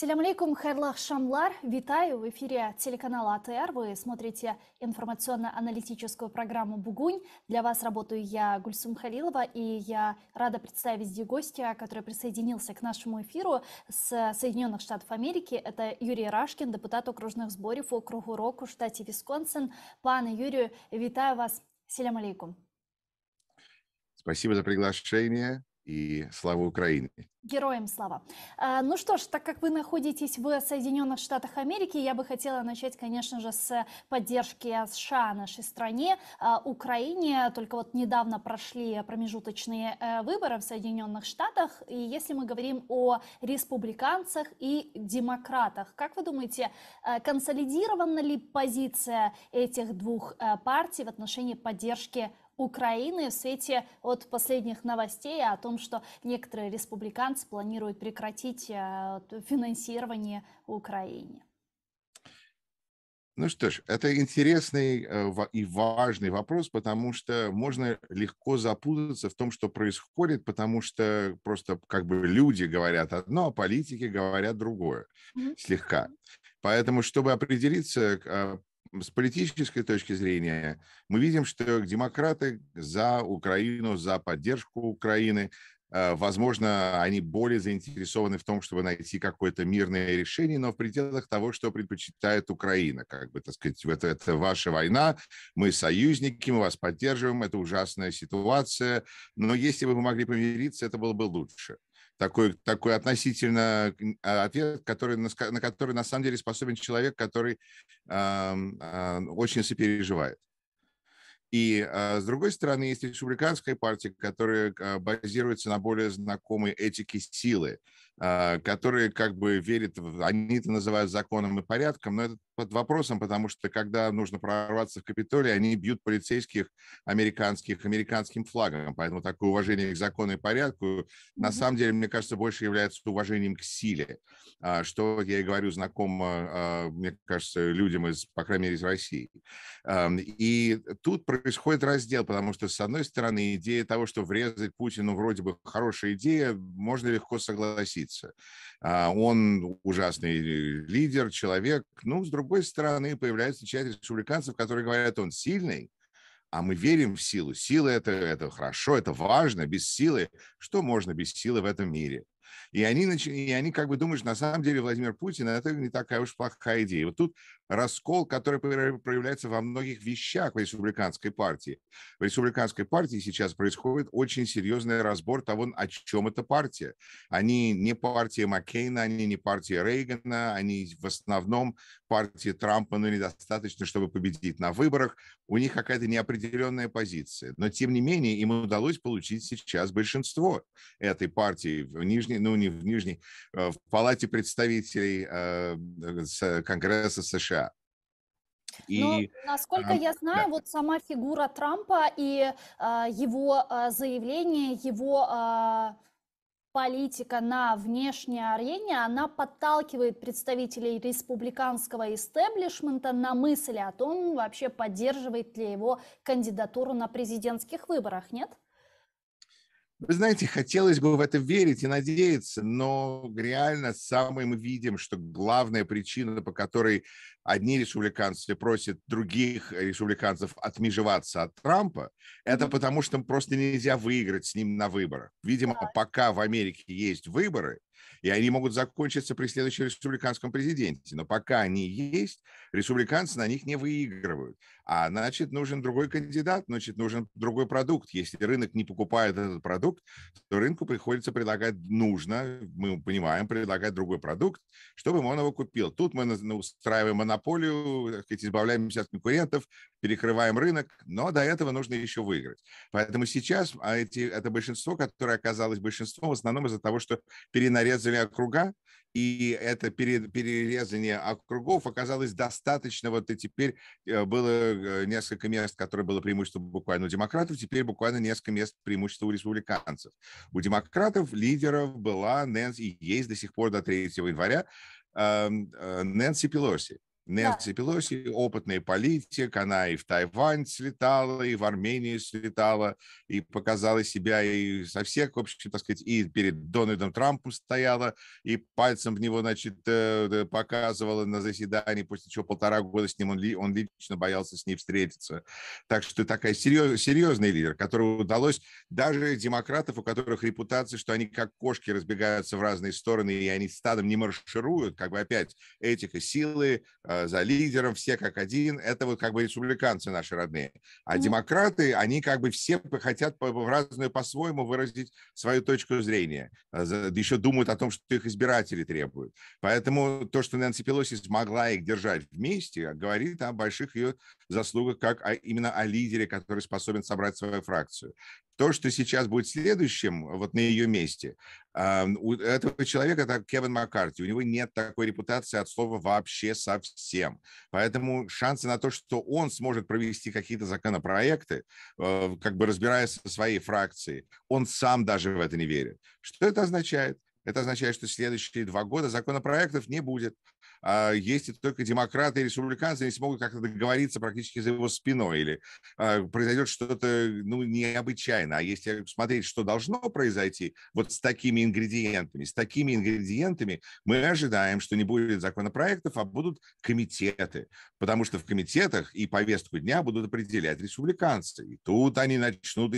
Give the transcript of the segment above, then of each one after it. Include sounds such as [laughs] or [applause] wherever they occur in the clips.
Селям алейкум, хайрлах шамлар. Витаю в эфире телеканала АТР. Вы смотрите информационно-аналитическую программу «Бугунь». Для вас работаю я, Гульсум Халилова, и я рада представить гостя, который присоединился к нашему эфиру с Соединенных Штатов Америки. Это Юрий Рашкин, депутат окружных сборов округу Року, штате Висконсин. Пане Юрию, витаю вас. Селям Спасибо за приглашение и слава Украине. Героям слава. А, ну что ж, так как вы находитесь в Соединенных Штатах Америки, я бы хотела начать, конечно же, с поддержки США нашей стране, а, Украине. Только вот недавно прошли промежуточные э, выборы в Соединенных Штатах. И если мы говорим о республиканцах и демократах, как вы думаете, э, консолидирована ли позиция этих двух э, партий в отношении поддержки Украины в свете от последних новостей о том, что некоторые республиканцы планируют прекратить э, финансирование Украине? Ну что ж, это интересный э, и важный вопрос, потому что можно легко запутаться в том, что происходит, потому что просто как бы люди говорят одно, а политики говорят другое mm-hmm. слегка. Поэтому, чтобы определиться, а, с политической точки зрения мы видим, что демократы за Украину, за поддержку Украины, э, возможно, они более заинтересованы в том, чтобы найти какое-то мирное решение, но в пределах того, что предпочитает Украина. Как бы, так сказать, это, это ваша война, мы союзники, мы вас поддерживаем, это ужасная ситуация, но если бы вы могли помириться, это было бы лучше такой, такой относительно а, ответ, который, на, на который на самом деле способен человек, который э, э, очень сопереживает. И э, с другой стороны, есть республиканская партия, которая базируется на более знакомой этике силы, а, которые как бы верят, они это называют законом и порядком, но это под вопросом, потому что когда нужно прорваться в Капитолий, они бьют полицейских американских американским флагом, поэтому такое уважение к закону и порядку mm-hmm. на самом деле, мне кажется, больше является уважением к силе, а, что я и говорю знакомо, а, мне кажется, людям из, по крайней мере, из России. И тут происходит раздел, потому что, с одной стороны, идея того, что врезать Путину вроде бы хорошая идея, можно легко согласиться, боится. А, он ужасный лидер, человек. Ну, с другой стороны, появляется часть республиканцев, которые говорят, он сильный, а мы верим в силу. Сила это, – это хорошо, это важно. Без силы, что можно без силы в этом мире? И они, и они как бы думают, что на самом деле Владимир Путин – это не такая уж плохая идея. Вот тут раскол, который проявляется во многих вещах в республиканской партии. В республиканской партии сейчас происходит очень серьезный разбор того, о чем эта партия. Они не партия Маккейна, они не партия Рейгана, они в основном партия Трампа, но недостаточно, чтобы победить на выборах. У них какая-то неопределенная позиция. Но, тем не менее, им удалось получить сейчас большинство этой партии в Нижней, ну не в Нижней, э, в Палате представителей э, Конгресса США. Ну, и, Но, насколько а, я знаю, да. вот сама фигура Трампа и а, его а, заявление, его а, политика на внешней арене, она подталкивает представителей республиканского истеблишмента на мысли о том, вообще поддерживает ли его кандидатуру на президентских выборах, нет? Вы знаете, хотелось бы в это верить и надеяться, но реально самое мы видим, что главная причина, по которой одни республиканцы просят других республиканцев отмежеваться от Трампа, это потому что просто нельзя выиграть с ним на выборах. Видимо, пока в Америке есть выборы, и они могут закончиться при следующем республиканском президенте. Но пока они есть, республиканцы на них не выигрывают. А значит, нужен другой кандидат, значит, нужен другой продукт. Если рынок не покупает этот продукт, то рынку приходится предлагать, нужно, мы понимаем, предлагать другой продукт, чтобы он его купил. Тут мы устраиваем монополию, так сказать, избавляемся от конкурентов, перекрываем рынок, но до этого нужно еще выиграть. Поэтому сейчас а, эти, это большинство, которое оказалось большинством, в основном из-за того, что перенарезали округа, и это перерезание округов оказалось достаточно. Вот и теперь э, было э, несколько мест, которые было преимущество буквально у демократов, теперь буквально несколько мест преимущества у республиканцев. У демократов лидеров была Нэнси, и есть до сих пор до 3 января, эм, э, Нэнси Пелоси. Нэнси Пелоси, опытный политик, она и в Тайвань слетала, и в Армению слетала, и показала себя и со всех, в общем, так сказать, и перед Дональдом Трампом стояла, и пальцем в него, значит, э, показывала на заседании, после чего полтора года с ним он, он лично боялся с ней встретиться. Так что такая серьез, серьезный лидер, которому удалось даже демократов, у которых репутация, что они как кошки разбегаются в разные стороны, и они стадом не маршируют, как бы опять этика силы, а, Э, за лидером, все как один. Это вот как бы республиканцы наши родные. А демократы, они как бы все хотят в разную по-своему выразить свою точку зрения. Э, Еще думают о том, что их избиратели требуют. Поэтому то, что Нэнси Пелоси смогла их держать вместе, говорит о больших ее заслуга как именно о лидере, который способен собрать свою фракцию. То, что сейчас будет следующим, э, вот на ее месте, у этого человека это Кевин Маккарти. У него нет такой репутации от слова вообще совсем. Поэтому шансы на то, что он сможет провести какие-то законопроекты, э, как бы разбираясь со своей фракцией, он сам даже в это не верит. Что это означает? Это означает, что следующие два года законопроектов не будет. А, есть только демократы и республиканцы не смогут как-то договориться практически за его спиной, или а, произойдет что-то ну, необычайное. А если смотреть, что должно произойти вот с такими ингредиентами, с такими ингредиентами мы ожидаем, что не будет законопроектов, а будут комитеты, потому что в комитетах и повестку дня будут определять республиканцы. И тут они начнут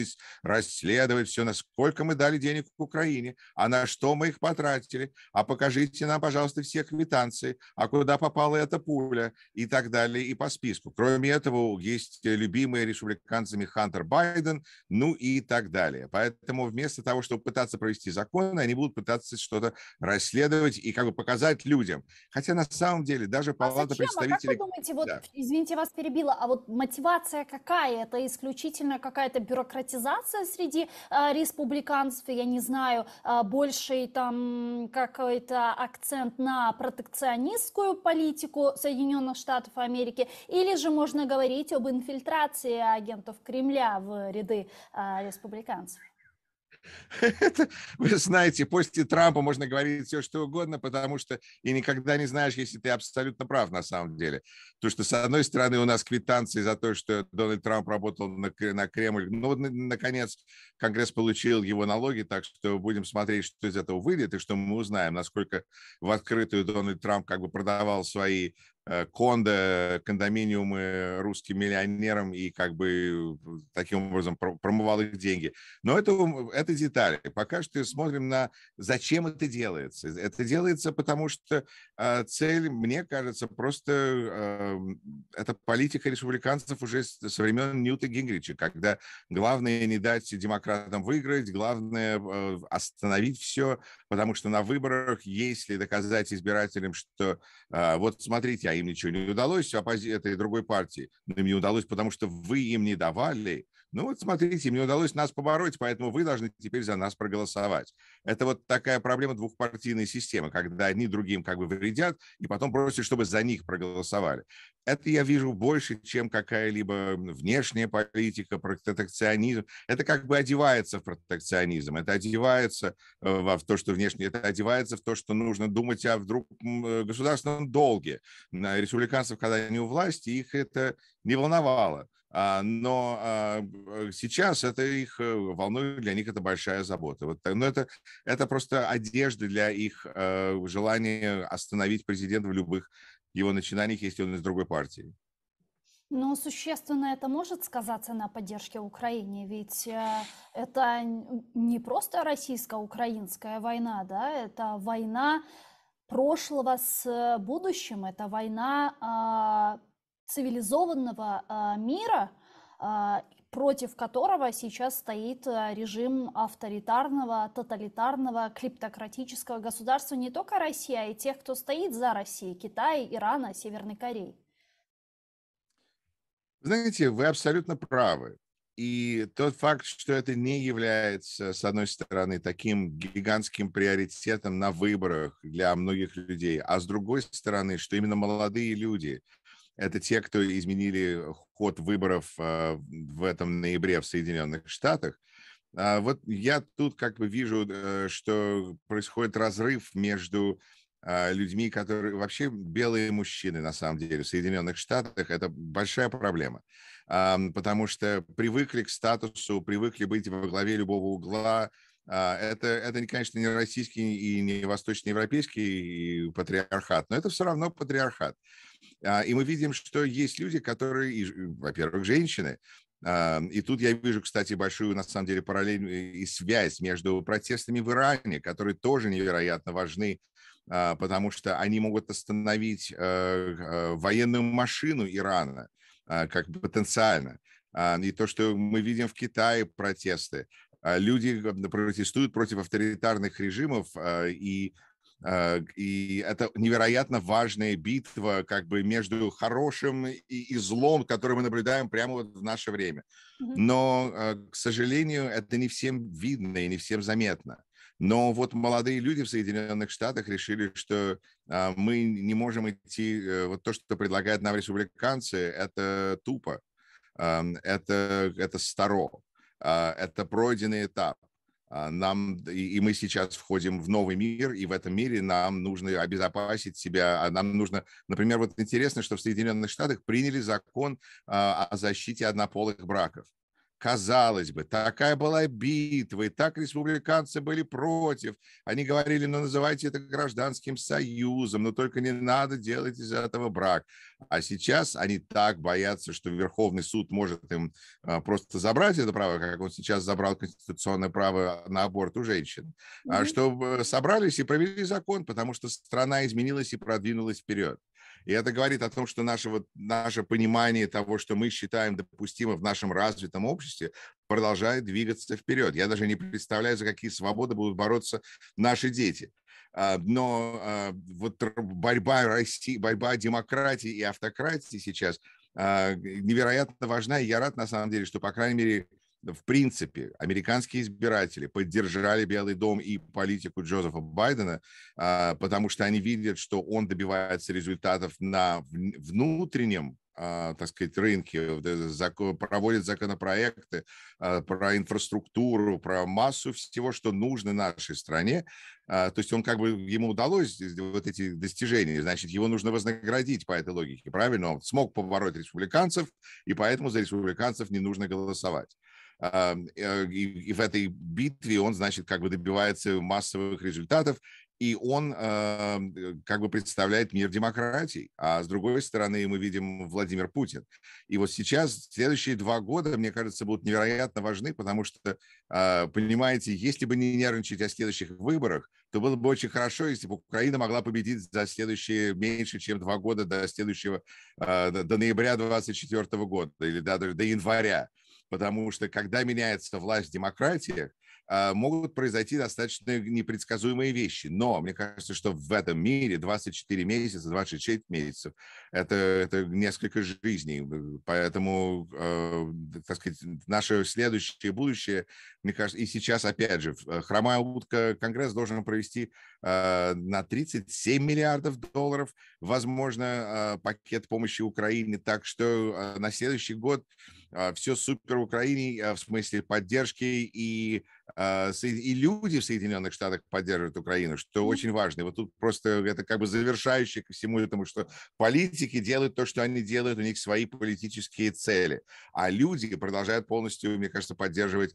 расследовать все, насколько мы дали денег Украине, а на что мы их потратили, а покажите нам, пожалуйста, все квитанции, а куда попала эта пуля и так далее, и по списку. Кроме этого, есть любимые республиканцами Хантер Байден, ну и так далее. Поэтому вместо того, чтобы пытаться провести законы, они будут пытаться что-то расследовать и как бы показать людям. Хотя на самом деле даже а Палата а зачем? представителей... А как вы думаете, вот, да. извините, вас перебила, а вот мотивация какая? Это исключительно какая-то бюрократизация среди э, республиканцев, я не знаю, э, больший там какой-то акцент на протекционизм, экономическую политику Соединенных Штатов Америки, или же можно говорить об инфильтрации агентов Кремля в ряды а, республиканцев? [laughs] это, вы знаете, после Трампа можно говорить все, что угодно, потому что и никогда не знаешь, если ты абсолютно прав на самом деле. То что, с одной стороны, у нас квитанции за то, что Дональд Трамп работал на, на Кремль. Ну, наконец, Конгресс получил его налоги, так что будем смотреть, что из этого выйдет, и что мы узнаем, насколько в открытую Дональд Трамп как бы продавал свои Э, кондо, кондоминиумы русским миллионерам и как бы э, таким образом промывал их деньги. Но это, это детали. Пока что смотрим на зачем это делается. Это делается потому, что э, цель, мне кажется, просто это политика республиканцев уже со времен Ньюта Гингрича, когда главное не дать демократам выиграть, главное остановить все, потому что на выборах, если доказать избирателям, что вот смотрите, им ничего не удалось, оппози... этой другой партии, но им не удалось, потому что вы им не давали ну вот смотрите, мне удалось нас побороть, поэтому вы должны теперь за нас проголосовать. Это вот такая проблема двухпартийной системы, когда одни другим как бы вредят, и потом просят, чтобы за них проголосовали. Это я вижу больше, чем какая-либо внешняя политика, протекционизм. Это как бы одевается в протекционизм, это одевается э, в то, что внешне, это одевается в то, что нужно думать о вдруг э, государственном долге. Республиканцев, когда они у власти, их это не волновало. А, но а, сейчас это их э, волнует, для них это большая забота. Вот, но ну, это, это просто одежда для их э, желания остановить президента в любых его начинаниях, если он из другой партии. Но существенно это может сказаться на поддержке Украине, ведь э, это не просто российско-украинская война, да, это война прошлого с будущим, это война а, цивилизованного а, мира, а, против которого сейчас стоит а, режим авторитарного, тоталитарного, криптократического государства не только Россия, а и тех, кто стоит за Россией, Китая, Ирана, Северной Кореей. Знаете, вы абсолютно правы. И тот факт, что это не является, с одной стороны, таким гигантским приоритетом на выборах для многих людей, а с другой стороны, что именно молодые люди, это те, кто изменили э, ход выборов а, в этом ноябре в Соединенных Штатах. А вот я тут как бы вижу, э, что происходит разрыв между а, людьми, которые вообще белые мужчины, на самом деле, в Соединенных Штатах, это большая проблема. Потому что привыкли к статусу, привыкли быть во главе любого угла, а, это, это, конечно, не российский и не восточноевропейский патриархат, но это все равно патриархат. А, и мы видим, что есть люди, которые, во-первых, женщины, а, и тут я вижу, кстати, большую, на самом деле, параллель э, и связь между протестами в Иране, которые тоже невероятно важны, потому что они могут остановить э, э, военную машину Ирана как потенциально. И то, что мы видим в Китае протесты, а люди э, протестуют против авторитарных режимов а, и а, и это невероятно важная битва как бы между хорошим и, и злом, который мы наблюдаем прямо вот в наше время. Но, к сожалению, это не всем видно и не всем заметно. Но вот молодые люди в Соединенных Штатах решили, что мы не можем идти, э, вот то, что предлагают нам республиканцы, это тупо, это, это старо. А, это пройденный этап. А, нам, и мы сейчас входим в новый мир, и в этом мире нам нужно обезопасить себя. А нам нужно, например, вот интересно, что в Соединенных Штатах приняли закон о защите однополых браков. Казалось бы, такая была битва, и так республиканцы были против. Они говорили, ну называйте это гражданским союзом, но только не надо делать из этого брак. А сейчас они так боятся, что Верховный суд может им а, просто забрать это право, как он сейчас забрал конституционное право на аборт у женщин, mm-hmm. чтобы э, собрались и провели закон, потому что страна изменилась и продвинулась вперед. И это говорит о том, что наше, вот, наше понимание того, что мы считаем допустимо в нашем развитом обществе, продолжает двигаться вперед. Я даже не представляю, за какие свободы будут бороться наши дети а, но а, вот борьба России, борьба демократии и автократии сейчас а, невероятно важна, и я рад, на самом деле, что, по крайней мере, в принципе, американские избиратели поддержали Белый дом и политику Джозефа Байдена, а, потому что они видят, что он добивается результатов на внутреннем а, так сказать, рынке, проводит законопроекты а, про инфраструктуру, про массу всего, что нужно нашей стране. То есть он как бы, ему удалось вот эти достижения, значит, его нужно вознаградить по этой логике, правильно? Он смог побороть республиканцев, и поэтому за республиканцев не нужно голосовать. Э, и в этой битве он, значит, как бы добивается массовых результатов, и он э, как бы представляет мир демократий. А с другой стороны, мы видим Владимир Путин. И вот сейчас следующие два года, мне кажется, будут невероятно важны, потому что, а, понимаете, если бы не нервничать о следующих выборах, то было бы очень хорошо, если бы Украина могла победить за следующие меньше, чем два года до следующего, а, до ноября 2024 года или даже до января потому что когда меняется власть демократии, э, могут произойти достаточно непредсказуемые вещи. Но мне кажется, что в этом мире 24 месяца, 26 месяцев – это, это несколько жизней. Поэтому, э, так сказать, наше следующее будущее, мне кажется, и сейчас, опять же, э, хромая утка, Конгресс должен провести э, на 37 миллиардов долларов, возможно, э, пакет помощи Украине. Так что э, на следующий год – а, все супер в Украине а, в смысле поддержки и, а, и люди в Соединенных Штатах поддерживают Украину, что очень важно. И вот тут просто это как бы завершающее ко всему этому, что политики делают то, что они делают, у них свои политические цели, а люди продолжают полностью, мне кажется, поддерживать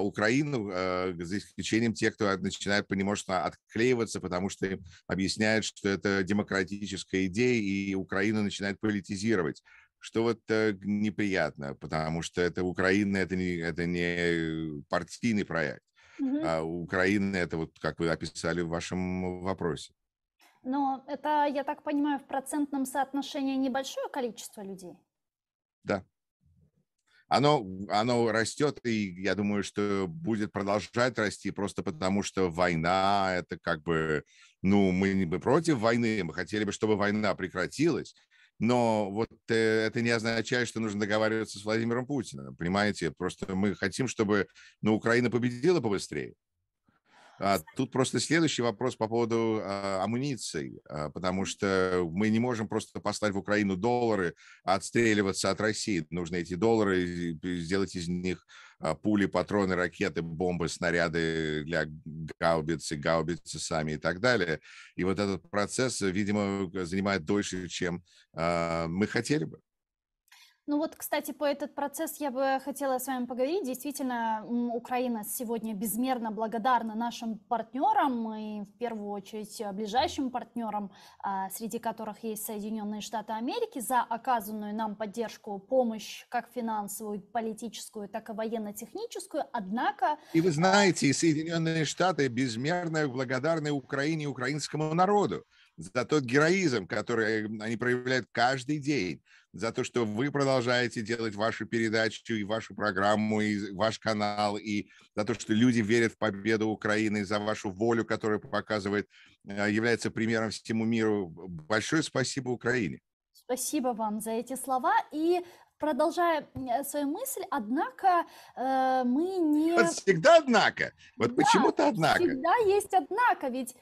Украину, за исключением тех, кто начинает понемножно отклеиваться, потому что им объясняют, что это демократическая идея, и Украина начинает политизировать что вот э, неприятно, потому что это Украина, это не, это не партийный проект. Угу. А Украина это вот, как вы описали в вашем вопросе. Но это, я так понимаю, в процентном соотношении небольшое количество людей? Да. Оно, оно растет, и я думаю, что будет продолжать расти просто потому, что война – это как бы, ну, мы не бы против войны, мы хотели бы, чтобы война прекратилась, но вот э, это не означает, что нужно договариваться с Владимиром Путиным, понимаете? Просто мы хотим, чтобы ну, Украина победила побыстрее. А тут просто следующий вопрос по поводу а, амуниции, а, потому что мы не можем просто послать в Украину доллары, отстреливаться от России. Нужно эти доллары сделать из них а, пули, патроны, ракеты, бомбы, снаряды для гаубицы, гаубицы сами и так далее. И вот этот процесс, видимо, занимает дольше, чем а, мы хотели бы. Ну вот, кстати, по этот процесс я бы хотела с вами поговорить. Действительно, Украина сегодня безмерно благодарна нашим партнерам и в первую очередь ближайшим партнерам, а, среди которых есть Соединенные Штаты Америки, за оказанную нам поддержку, помощь как финансовую, политическую, так и военно-техническую. Однако... И вы знаете, Соединенные Штаты безмерно благодарны Украине и украинскому народу за тот героизм, который э, они проявляют каждый день за то, что вы продолжаете делать вашу передачу и вашу программу, и ваш канал, и за то, что люди верят в победу Украины, за вашу волю, которая показывает, э, является примером всему миру. Большое спасибо Украине. Спасибо вам за эти слова. И продолжая э, свою мысль, однако э, мы не... Вот всегда однако. Вот да, почему-то однако. Всегда есть однако, ведь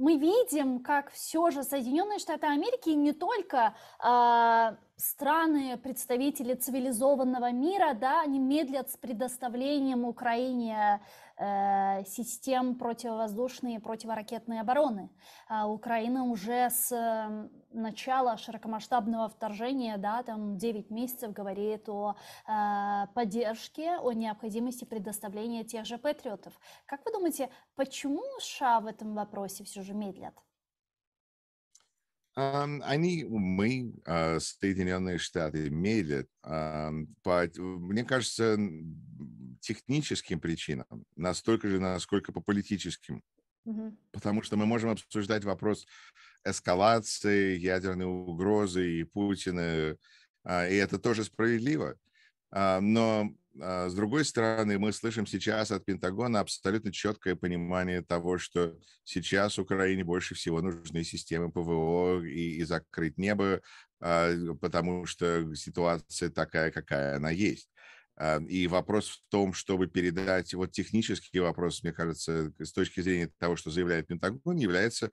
мы видим, как все же Соединенные Штаты Америки не только э, страны, представители цивилизованного мира, да, они медлят с предоставлением Украине Э, систем противовоздушной и противоракетной обороны. А Украина уже с э, начала широкомасштабного вторжения, да, там 9 месяцев говорит о э, поддержке, о необходимости предоставления тех же патриотов. Как вы думаете, почему США в этом вопросе все же медлят? Они, мы, а, Соединенные Штаты, медлят. По, мне кажется, техническим причинам, настолько же, насколько по политическим. Угу. Потому что мы можем обсуждать вопрос эскалации, ядерной угрозы и Путина, а, и это тоже справедливо. А, но а, с другой стороны, мы слышим сейчас от Пентагона абсолютно четкое понимание того, что сейчас Украине больше всего нужны системы ПВО и, и закрыть небо, а, э, потому что ситуация такая, какая она есть. И вопрос в том, чтобы передать, вот технический вопрос, мне кажется, с точки зрения того, что заявляет Пентагон, является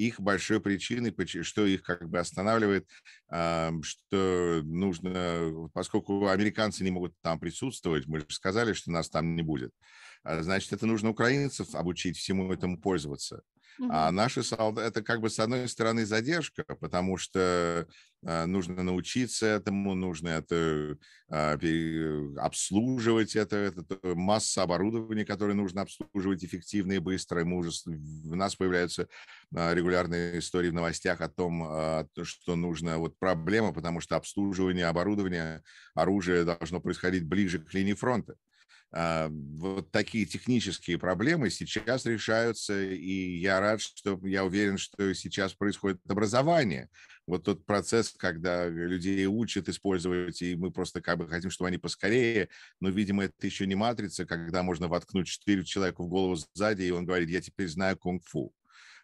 их большой причиной, что их как бы останавливает, что нужно, поскольку американцы не могут там присутствовать, мы же сказали, что нас там не будет, а, значит, это нужно украинцев обучить всему этому пользоваться. А наши солдаты, это как бы с одной стороны задержка, потому что э, нужно научиться этому, нужно это а, обслуживать, это, это масса оборудования, которое нужно обслуживать эффективно и быстро, и мужественно. У нас появляются а, регулярные истории в новостях о том, а, что нужно, вот проблема, потому что обслуживание оборудования, оружие должно происходить ближе к линии фронта. А, вот такие технические проблемы сейчас решаются, и я рад, что я уверен, что сейчас происходит образование. Вот тот процесс, когда людей учат использовать, и мы просто как бы хотим, чтобы они поскорее, но, видимо, это еще не матрица, когда можно воткнуть четыре человеку в голову сзади, и он говорит, я теперь знаю кунг-фу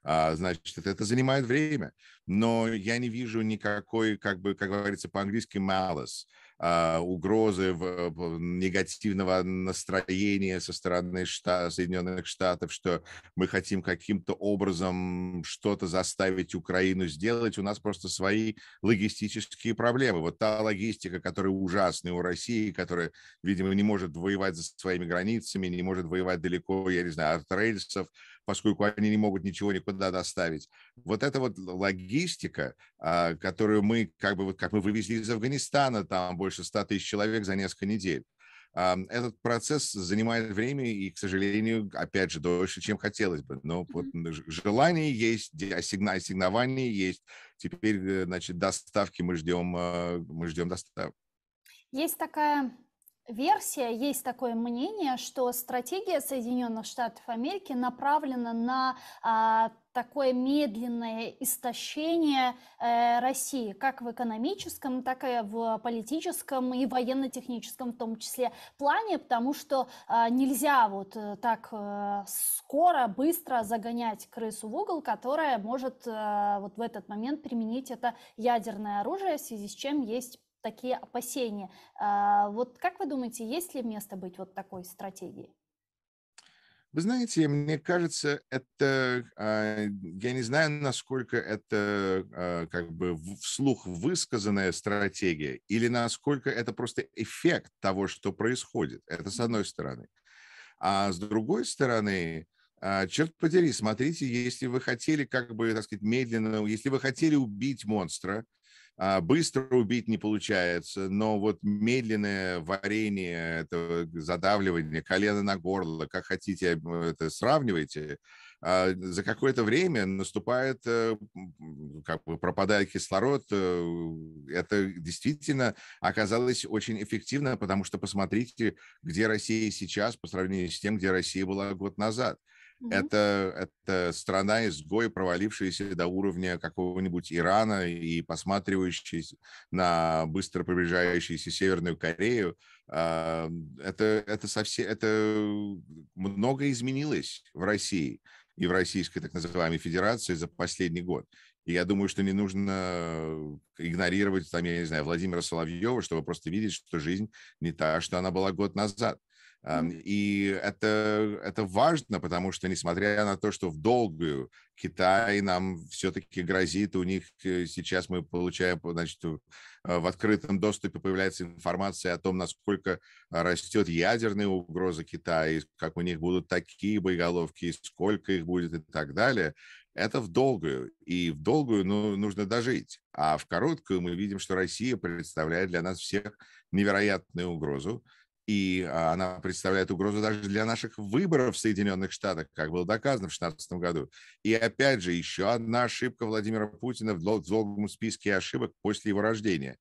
а, значит, это, это занимает время. Но я не вижу никакой, как бы, как говорится по-английски, malice, а, угрозы негативного настроения со стороны Шта- Соединенных Штатов, что мы хотим каким-то образом что-то заставить Украину сделать, у нас просто свои логистические проблемы. Вот та логистика, которая ужасная у России, которая, видимо, не может воевать за своими границами, не может воевать далеко, я не знаю, от рельсов, поскольку они не могут ничего никуда доставить. Вот эта вот логистика, а, которую мы, как бы, вот как мы вывезли из Афганистана, там больше 100 тысяч человек за несколько недель. Этот процесс занимает время и, к сожалению, опять же, дольше, чем хотелось бы. Но вот желание есть, ассигна, ассигнование есть. Теперь, э, значит, доставки мы ждем, а, мы ждем доставки. Есть такая версия, есть такое мнение, что стратегия Соединенных Штатов Америки направлена на а, такое медленное истощение э, России, как в экономическом, так и в политическом и военно-техническом в том числе плане, потому что э, нельзя вот э, так э, скоро, быстро загонять крысу в угол, которая может э, вот в этот момент применить это ядерное оружие, в связи с чем есть такие опасения. А, вот как вы думаете, есть ли место быть вот такой стратегии? Вы знаете, мне кажется, это, а, я не знаю, насколько это а, как бы вслух высказанная стратегия или насколько это просто эффект того, что происходит. Это с одной стороны. А с другой стороны, черт подери, смотрите, если вы хотели как бы, так сказать, медленно, если вы хотели убить монстра, а, быстро убить не получается, но вот медленное варение, это задавливание колено на горло, как хотите, э, это сравнивайте, а, за какое-то время наступает, э, как бы пропадает кислород. Э, это действительно оказалось очень эффективно, потому что посмотрите, где Россия сейчас по сравнению с тем, где Россия была год назад. Это, это страна-изгой, провалившаяся до уровня какого-нибудь Ирана и посматривающая на быстро приближающуюся Северную Корею. А, это, это, совсем, это много изменилось в России и в Российской так называемой Федерации за последний год. И я думаю, что не нужно игнорировать, там, я не знаю, Владимира Соловьева, чтобы просто видеть, что жизнь не та, что она была год назад. И это, это важно, потому что, несмотря на то, что в долгую Китай нам все-таки грозит, у них э, сейчас мы получаем, значит, э, в открытом доступе появляется информация о том, насколько растет ядерная угроза Китая, как у них будут такие боеголовки, сколько их будет и так далее. Это в долгую. И в долгую ну, нужно дожить. А в короткую мы видим, что Россия представляет для нас всех невероятную угрозу и а, она представляет угрозу даже для наших выборов в Соединенных Штатах, как было доказано в 2016 году. И опять же, еще одна ошибка Владимира Путина в долгом списке ошибок после его рождения.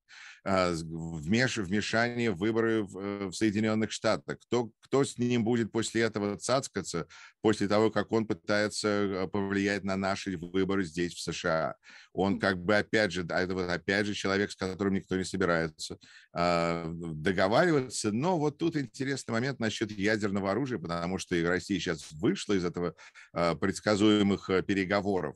А, вмеш, вмешание в выборы в, э, в Соединенных Штатах. Кто, кто с ним будет после этого цацкаться, после того, как он пытается э, повлиять на наши выборы здесь, в США? Он как бы опять же, а это вот опять же человек, с которым никто не собирается а, договариваться. Но вот тут интересный момент насчет ядерного оружия, потому что Россия сейчас вышла из этого предсказуемых э, переговоров.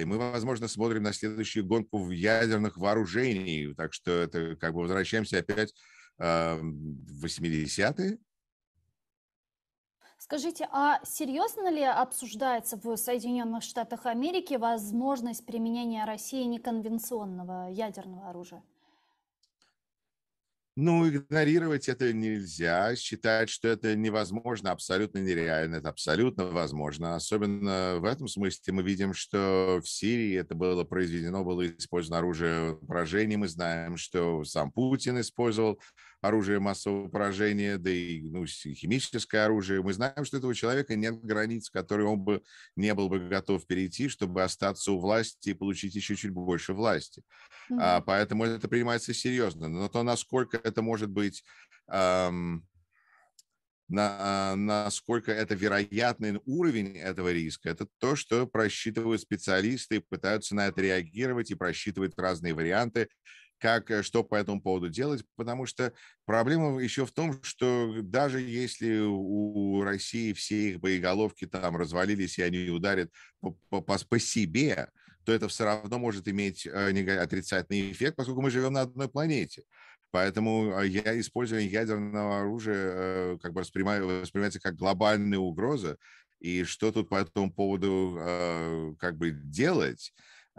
И мы, возможно, смотрим на следующую гонку в ядерных вооружениях. Так что это Э, как бы возвращаемся опять а, в 80-е, Скажите, а серьезно ли обсуждается в Соединенных Штатах Америки возможность применения России неконвенционного ядерного оружия? Ну, игнорировать это нельзя, считать, что это невозможно, абсолютно нереально, это абсолютно возможно. Особенно в этом смысле мы видим, что в Сирии это было произведено, было использовано оружие поражения. Мы знаем, что сам Путин использовал оружие массового поражения, да и ну, химическое оружие. Мы знаем, что этого человека нет границ, которые он бы не был бы готов перейти, чтобы остаться у власти и получить еще чуть больше власти. Mm-hmm. А, поэтому это принимается серьезно. Но то, насколько это может быть... Эм, на, насколько это вероятный уровень этого риска, это то, что просчитывают специалисты и пытаются на это реагировать и просчитывают разные варианты как, э, что по этому поводу делать, потому что проблема еще в том, что даже если у России все их боеголовки там развалились и они ударят по, по, по себе, то это все равно может иметь э, отрицательный эффект, поскольку мы живем на одной планете. Поэтому а, я использование ядерного оружия э, как бы воспринимаю, воспринимается как глобальная угроза. И что тут по этому поводу как бы делать?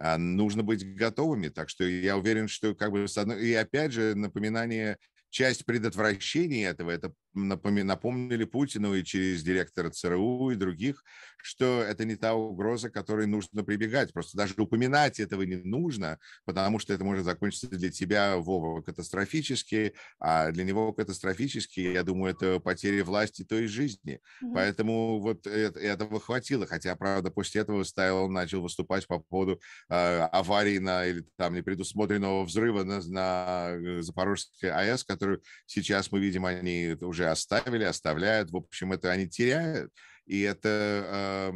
А, нужно быть готовыми. Так что я уверен, что как бы... И опять же, напоминание часть предотвращения этого – это напомнили Путину и через директора ЦРУ и других, что это не та угроза, к которой нужно прибегать. Просто даже упоминать этого не нужно, потому что это может закончиться для тебя, Вова, катастрофически, а для него катастрофически, я думаю, это потеря власти той жизни. mm Поэтому вот этого хватило. Хотя, правда, после этого Стайл начал выступать по поводу э, аварии на, или там непредусмотренного взрыва на, на э, Запорожской АЭС, которую сейчас мы видим, они уже уже оставили, оставляют. В общем, это они теряют. И это э,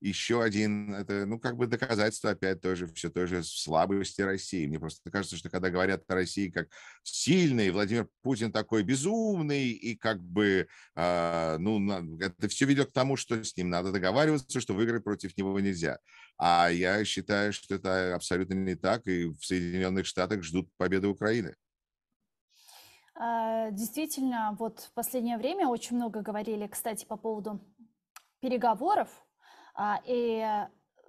еще один, это, ну, как бы доказательство опять тоже, все же слабости России. Мне просто кажется, что когда говорят о России как сильный, Владимир Путин такой безумный, и как бы, э, ну, это все ведет к тому, что с ним надо договариваться, что выиграть против него нельзя. А я считаю, что это абсолютно не так, и в Соединенных Штатах ждут победы Украины. А, действительно, вот в последнее время очень много говорили, кстати, по поводу переговоров. А, и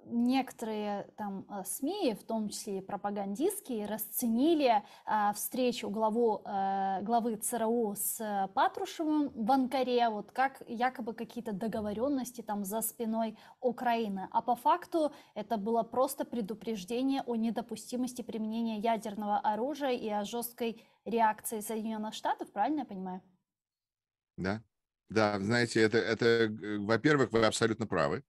некоторые там э, СМИ, в том числе и пропагандистские, расценили а, встречу главу, э, главы ЦРУ с Патрушевым в Анкаре, вот как якобы какие-то договоренности там за спиной Украины. А по факту это было просто предупреждение о недопустимости применения ядерного оружия и о жесткой реакции Соединенных Штатов, правильно я понимаю? Да, да, знаете, это, это э, во-первых, вы абсолютно правы.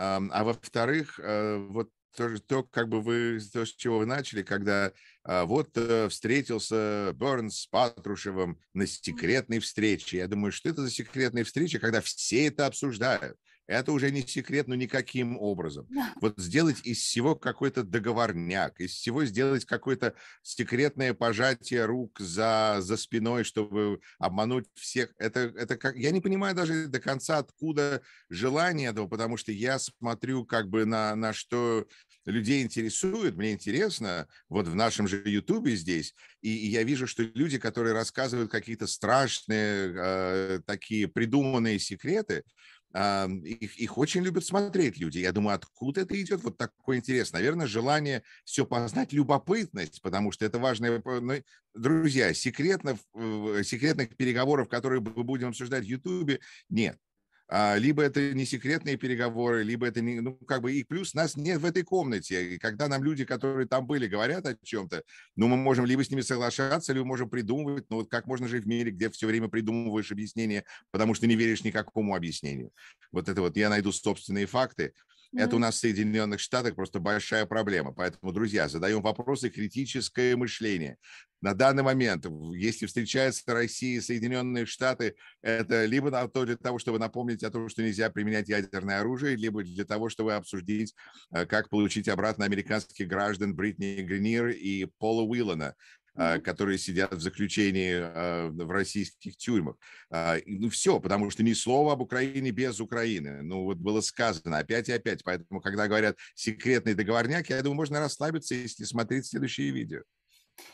А во-вторых, э, вот то, то, как бы вы, то, с чего вы начали, когда а, вот э, встретился Бернс с Патрушевым на секретной встрече. Я думаю, что это за секретная встреча, когда все это обсуждают это уже не секрет, но никаким образом. Да. Вот сделать из всего какой-то договорняк, из всего сделать какое-то секретное пожатие рук за, за спиной, чтобы обмануть всех. Это, это как... Я не понимаю даже до конца, откуда желание этого, потому что я смотрю как бы на, на что людей интересует. Мне интересно, вот в нашем же Ютубе здесь, и, и я вижу, что люди, которые рассказывают какие-то страшные э, такие придуманные секреты, их, их очень любят смотреть люди. Я думаю, откуда это идет вот такой интерес? Наверное, желание все познать, любопытность, потому что это важное. Ну, друзья, секретных, секретных переговоров, которые мы будем обсуждать в Ютубе, нет. А, либо это не секретные переговоры, либо это не, ну, как бы, и плюс нас нет в этой комнате. И когда нам люди, которые там были, говорят о чем-то, ну, мы можем либо с ними соглашаться, либо можем придумывать, ну, вот как можно жить в мире, где все время придумываешь объяснение, потому что не веришь никакому объяснению. Вот это вот, я найду собственные факты, Mm-hmm. Это у нас в Соединенных Штатах просто большая проблема. Поэтому, друзья, задаем вопросы, критическое мышление. На данный момент, если встречаются Россия и Соединенные Штаты, это либо на то, для того, чтобы напомнить о том, что нельзя применять ядерное оружие, либо для того, чтобы обсудить, э, как получить обратно американских граждан Бритни Гринир и Пола Уиллана, а, которые сидят в заключении а, в российских тюрьмах. А, ну все, потому что ни слова об Украине без Украины. Ну вот было сказано опять и опять. Поэтому, когда говорят секретный договорняк, я думаю, можно расслабиться, если смотреть следующие видео.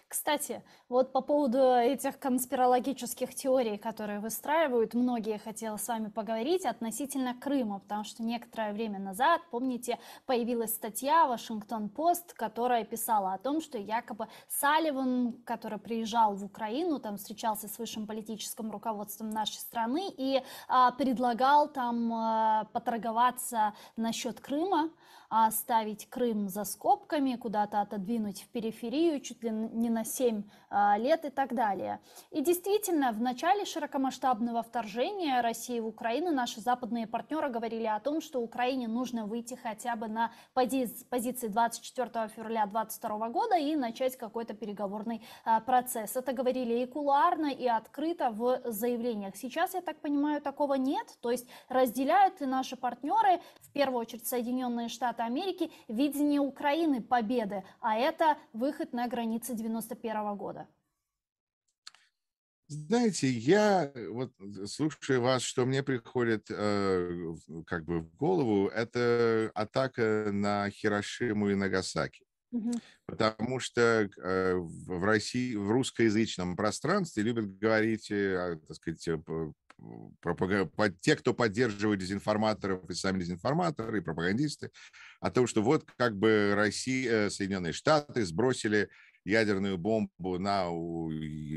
Кстати, вот по поводу этих конспирологических теорий, которые выстраивают, многие хотела с вами поговорить относительно Крыма, потому что некоторое время назад, помните, появилась статья Вашингтон-Пост, которая писала о том, что якобы Салливан, который приезжал в Украину, там встречался с высшим политическим руководством нашей страны и а, предлагал там а, поторговаться насчет Крыма, оставить а, Крым за скобками, куда-то отодвинуть в периферию, чуть ли не на 7 а, лет и так далее. И действительно, в начале широкомасштабного вторжения России в Украину наши западные партнеры говорили о том, что Украине нужно выйти хотя бы на позиции 24 февраля 2022 года и начать какой-то переговорный а, процесс. Это говорили и куларно, и открыто в заявлениях. Сейчас, я так понимаю, такого нет. То есть разделяют ли наши партнеры, в первую очередь Соединенные Штаты, Штаты Америки видение Украины победы, а это выход на границы 91 года? Знаете, я вот слушая вас, что мне приходит э, как бы в голову, это атака на Хирошиму и Нагасаки. Потому что э, в России, в русскоязычном пространстве любят говорить, э, а, так сказать, пропаг... те, кто поддерживает дезинформаторов, и сами дезинформаторы, и пропагандисты, о том, что вот как бы Россия, э, Соединенные Штаты сбросили ядерную бомбу на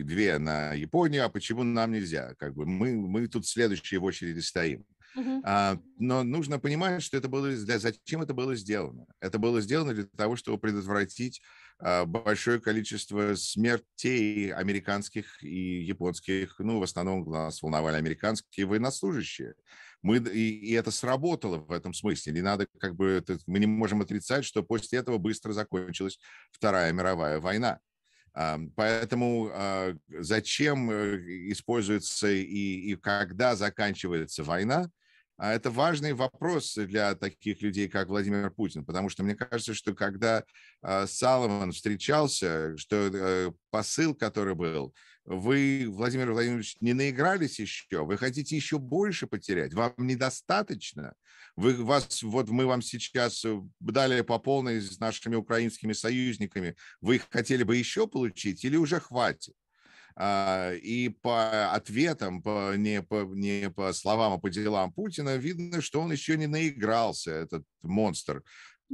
две на Японию, а почему нам нельзя? Как бы мы, мы тут следующие в очереди стоим. Uh-huh. А, но нужно понимать, что это было для зачем это было сделано. Это было сделано для того, чтобы предотвратить а, большое количество смертей американских и японских, ну, в основном нас волновали американские военнослужащие. Мы, и, и это сработало в этом смысле. Не надо как бы, это, мы не можем отрицать, что после этого быстро закончилась Вторая мировая война. А, поэтому а, зачем э, используется и, и когда заканчивается война – а это важный вопрос для таких людей, как Владимир Путин, потому что мне кажется, что когда а, Саломон встречался, что э, посыл, который был, вы, Владимир Владимирович, не наигрались еще, вы хотите еще больше потерять, вам недостаточно. Вы, вас, вот мы вам сейчас дали по полной с нашими украинскими союзниками, вы их хотели бы еще получить или уже хватит? А, и по ответам, по, не, по, не по словам, а по делам Путина, видно, что он еще не наигрался, этот монстр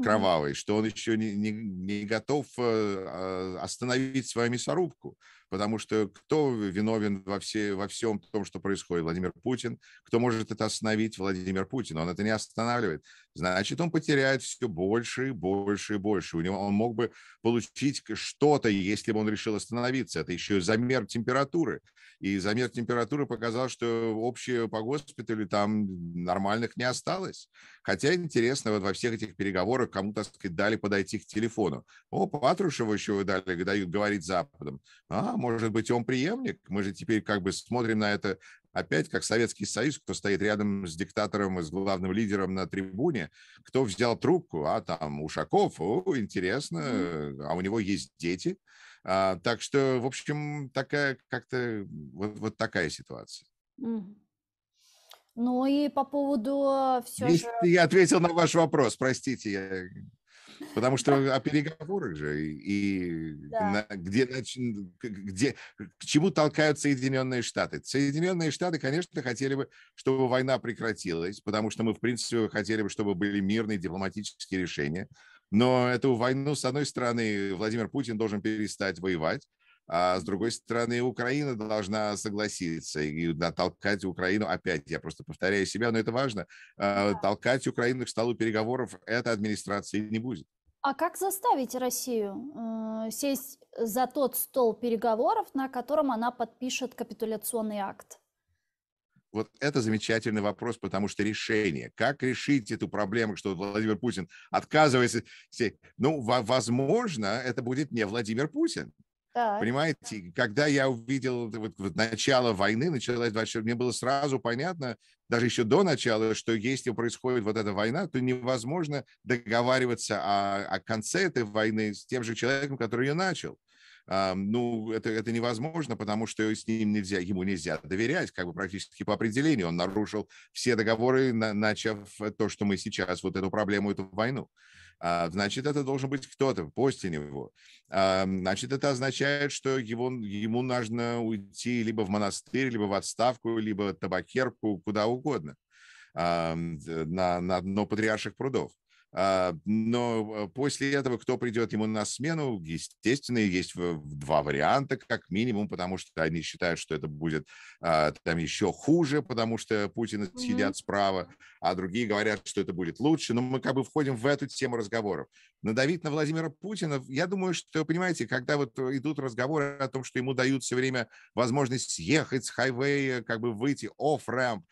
кровавый, что он еще не, не, не готов э, а, остановить свою мясорубку, потому что кто виновен во, все, во всем том, что происходит? Владимир Путин. Кто может это остановить? Владимир Путин. Он это не останавливает. Значит, он потеряет все больше и больше и больше. У него он мог бы получить что-то, если бы он решил остановиться. Это еще замер температуры. И замер температуры показал, что общее по госпиталю там нормальных не осталось. Хотя интересно, вот во всех этих переговорах кому, то сказать, дали подойти к телефону. О, Патрушеву еще дали, дают говорить Западом. А, может быть, он преемник. Мы же теперь как бы смотрим на это опять, как Советский Союз, кто стоит рядом с диктатором и с главным лидером на трибуне, кто взял трубку, а там Ушаков, о, интересно, а у него есть дети. А, так что, в общем, такая как-то вот, вот такая ситуация. Ну и по поводу а, все Здесь же... Я ответил на ваш вопрос, простите. Я... Потому что о переговорах же и, да. на, где, где, к чему толкают Соединенные Штаты. Соединенные Штаты, конечно, хотели бы, чтобы война прекратилась, потому что мы, в принципе, хотели бы, чтобы были мирные дипломатические решения. Но эту войну, с одной стороны, Владимир Путин должен перестать воевать, а с другой стороны, Украина должна согласиться и толкать Украину, опять я просто повторяю себя, но это важно, э, толкать Украину к столу переговоров эта администрация не будет. А как заставить Россию э, сесть за тот стол переговоров, на котором она подпишет капитуляционный акт? Вот это замечательный вопрос, потому что решение. Как решить эту проблему, что Владимир Путин отказывается? Ну, возможно, это будет не Владимир Путин. Так. Понимаете, когда я увидел вот, вот начало войны, началась 24, мне было сразу понятно, даже еще до начала, что если происходит вот эта война, то невозможно договариваться о, о конце этой войны с тем же человеком, который ее начал. Uh, ну, это, это невозможно, потому что с ним нельзя, ему нельзя доверять, как бы практически по определению. Он нарушил все договоры, на, начав то, что мы сейчас, вот эту проблему, эту войну. А, значит, это должен быть кто-то после него. А, значит, это означает, что его, ему нужно уйти либо в монастырь, либо в отставку, либо табакерку, куда угодно, а, на, на дно патриарших прудов. А, но э, после этого кто придет ему на смену? Естественно, есть два варианта, как минимум, потому что они считают, что это будет а, там еще хуже, потому что Путина mm-hmm. сидят справа, а другие говорят, что это будет лучше. Но мы как бы входим в эту тему разговоров. Надавить на Владимира Путина, я думаю, что, понимаете, когда вот идут разговоры о том, что ему дают все время возможность съехать с хайвея, как бы выйти оф рэмп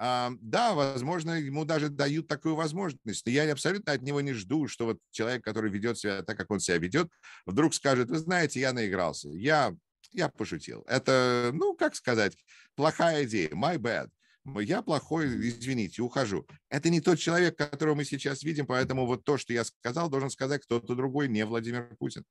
а, да, возможно, ему даже дают такую возможность. Но я абсолютно от него не жду, что вот человек, который ведет себя так, как он себя ведет, вдруг скажет, вы знаете, я наигрался, я, я пошутил. Это, ну, как сказать, плохая идея, my bad. Я плохой, извините, ухожу. Это не тот человек, которого мы сейчас видим, поэтому вот то, что я сказал, должен сказать кто-то другой, не Владимир Путин.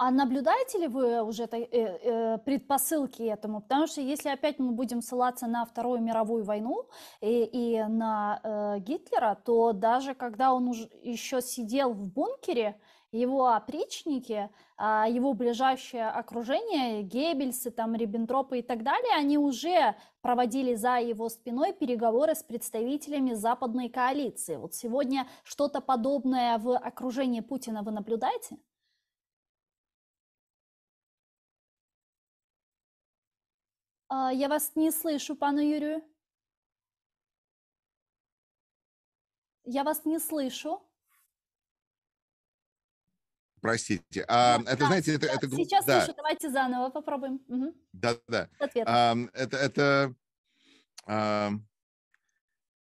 А наблюдаете ли вы уже э, э, предпосылки этому? Потому что если опять мы будем ссылаться на Вторую мировую войну и, э, и на э, Гитлера, то даже когда он уже еще сидел в бункере, его опричники, а, его ближайшее окружение, Геббельсы, там, Риббентропы и так далее, они уже проводили за его спиной переговоры с представителями западной коалиции. Вот сегодня что-то подобное в окружении Путина вы наблюдаете? А, я вас не слышу, пану Юрию. Я вас не слышу. Простите. А, да, это, да, знаете, это... Да, это сейчас да. слышу, давайте заново попробуем. Угу. Да, да. Ответ. А, это... это а,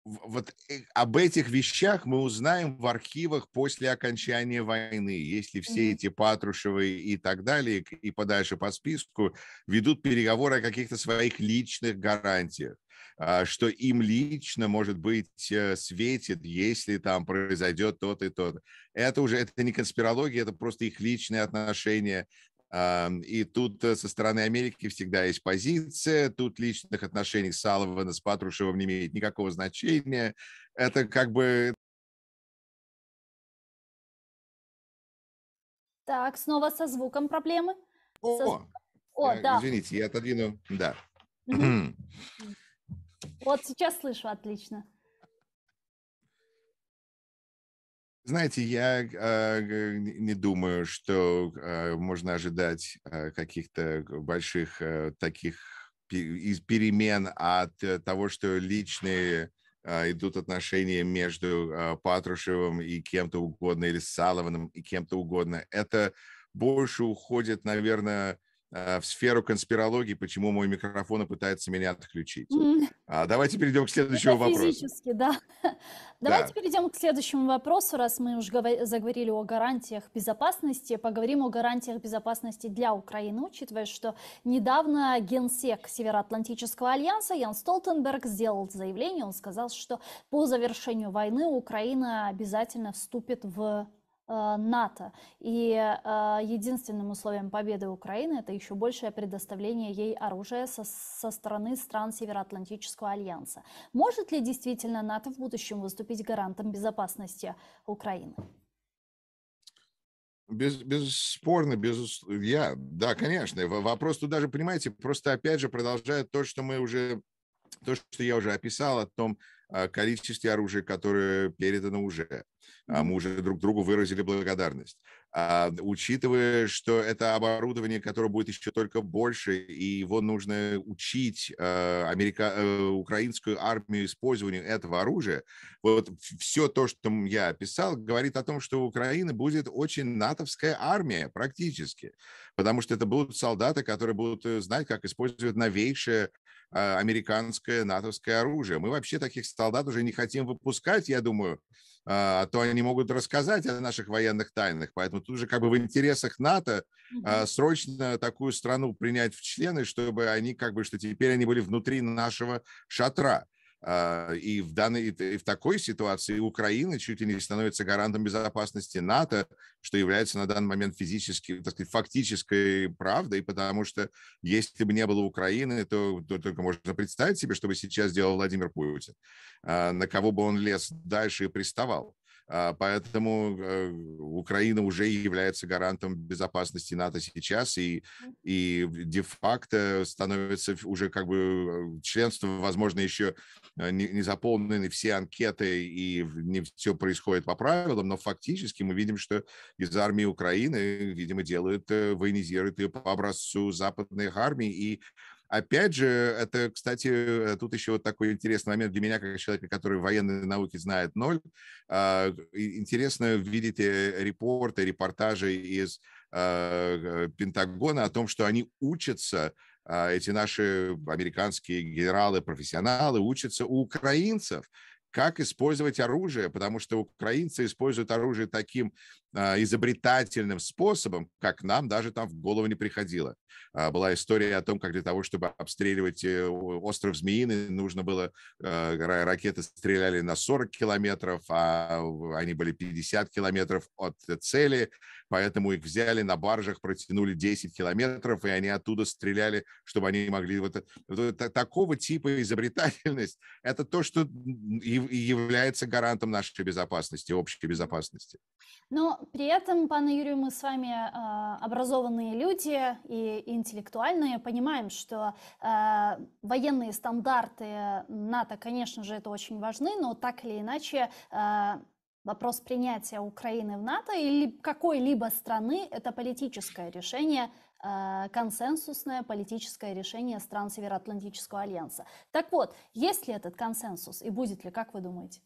вот э, об этих вещах мы узнаем в архивах после окончания войны, если все эти Патрушевы и так далее, и подальше по списку, ведут переговоры о каких-то своих личных гарантиях а, что им лично, может быть, э, светит, если там произойдет тот и тот. Это уже это не конспирология, это просто их личные отношения и тут э, со стороны Америки всегда есть позиция, тут личных отношений Салована с Патрушевым не имеет никакого значения. Это как бы Так, снова со звуком проблемы. О, со... О э, да. Извините, я отодвину. Да. [clears throat] Вот сейчас слышу отлично. Знаете, я э, не думаю, что э, можно ожидать э, каких-то больших э, таких перемен от э, того, что личные э, идут отношения между э, Патрушевым и кем-то угодно, или Салованом и кем-то угодно. Это больше уходит, наверное, Э, в сферу конспирологии, почему мой микрофон и пытается меня отключить. Mm. А, давайте перейдем к следующему вопросу. Физически, да. [laughs] да. Давайте перейдем к следующему вопросу, раз мы уже заговорили о гарантиях безопасности, поговорим о гарантиях безопасности для Украины, учитывая, что недавно генсек Североатлантического альянса Ян Столтенберг сделал заявление, он сказал, что по завершению войны Украина обязательно вступит в Э, НАТО. И э, единственным условием победы Украины это еще большее предоставление ей оружия со, со стороны стран Североатлантического альянса. Может ли действительно НАТО в будущем выступить гарантом безопасности Украины? Без, бесспорно, без, я, да, конечно. Вопрос тут даже, понимаете, просто опять же продолжает то, что мы уже, то, что я уже описал о том, количестве оружия, которое передано уже. А мы уже друг другу выразили благодарность. А, учитывая, что это оборудование, которое будет еще только больше, и его нужно учить а, америка... Э, украинскую армию использованию этого оружия. Вот все то, что я описал, говорит о том, что у Украины будет очень натовская армия практически, потому что это будут солдаты, которые будут э, знать, как использовать новейшее а, американское натовское оружие. Мы вообще таких солдат уже не хотим выпускать, я думаю, а, а то они могут рассказать о наших военных тайнах. Поэтому тут же как бы в интересах НАТО а, срочно такую страну принять в члены, чтобы они как бы, что теперь они были внутри нашего шатра. А, и в, данной, и в такой ситуации Украина чуть ли не становится гарантом безопасности НАТО, что является на данный момент физически, так сказать, фактической правдой, потому что если бы не было Украины, то, то только можно представить себе, что бы сейчас делал Владимир Путин, а, на кого бы он лез дальше и приставал. А, поэтому э, Украина уже является гарантом безопасности НАТО сейчас, и, и де-факто становится уже как бы э, членство, возможно, еще э, не, не заполнены все анкеты, и не все происходит по правилам, но фактически мы видим, что из армии Украины, видимо, делают, военизируют ее по образцу западных армий, и Опять же, это, кстати, э, тут еще вот такой интересный момент для меня, как человека, который военной науки знает ноль. А, интересно видеть э, репорты, репортажи из э, Пентагона о том, что они учатся а, эти наши американские генералы, профессионалы учатся у украинцев, как использовать оружие, потому что украинцы используют оружие таким а, изобретательным способом, как нам даже там в голову не приходило. А, была история о том, как для того, чтобы обстреливать э, остров Змеиный, нужно было, э, ракеты стреляли на 40 километров, а они были 50 километров от цели, поэтому их взяли на баржах, протянули 10 километров, и они оттуда стреляли, чтобы они могли... Вот, вот такого типа изобретательность – это то, что и является гарантом нашей безопасности, общей безопасности. Но при этом, пан Юрий, мы с вами э, образованные люди и, интеллектуальные, понимаем, что э, военные стандарты НАТО, конечно же, это очень важны, но так или иначе... Э, Вопрос принятия Украины в НАТО или какой-либо страны – это политическое решение консенсусное политическое решение стран Североатлантического альянса. Так вот, есть ли этот консенсус и будет ли, как вы думаете?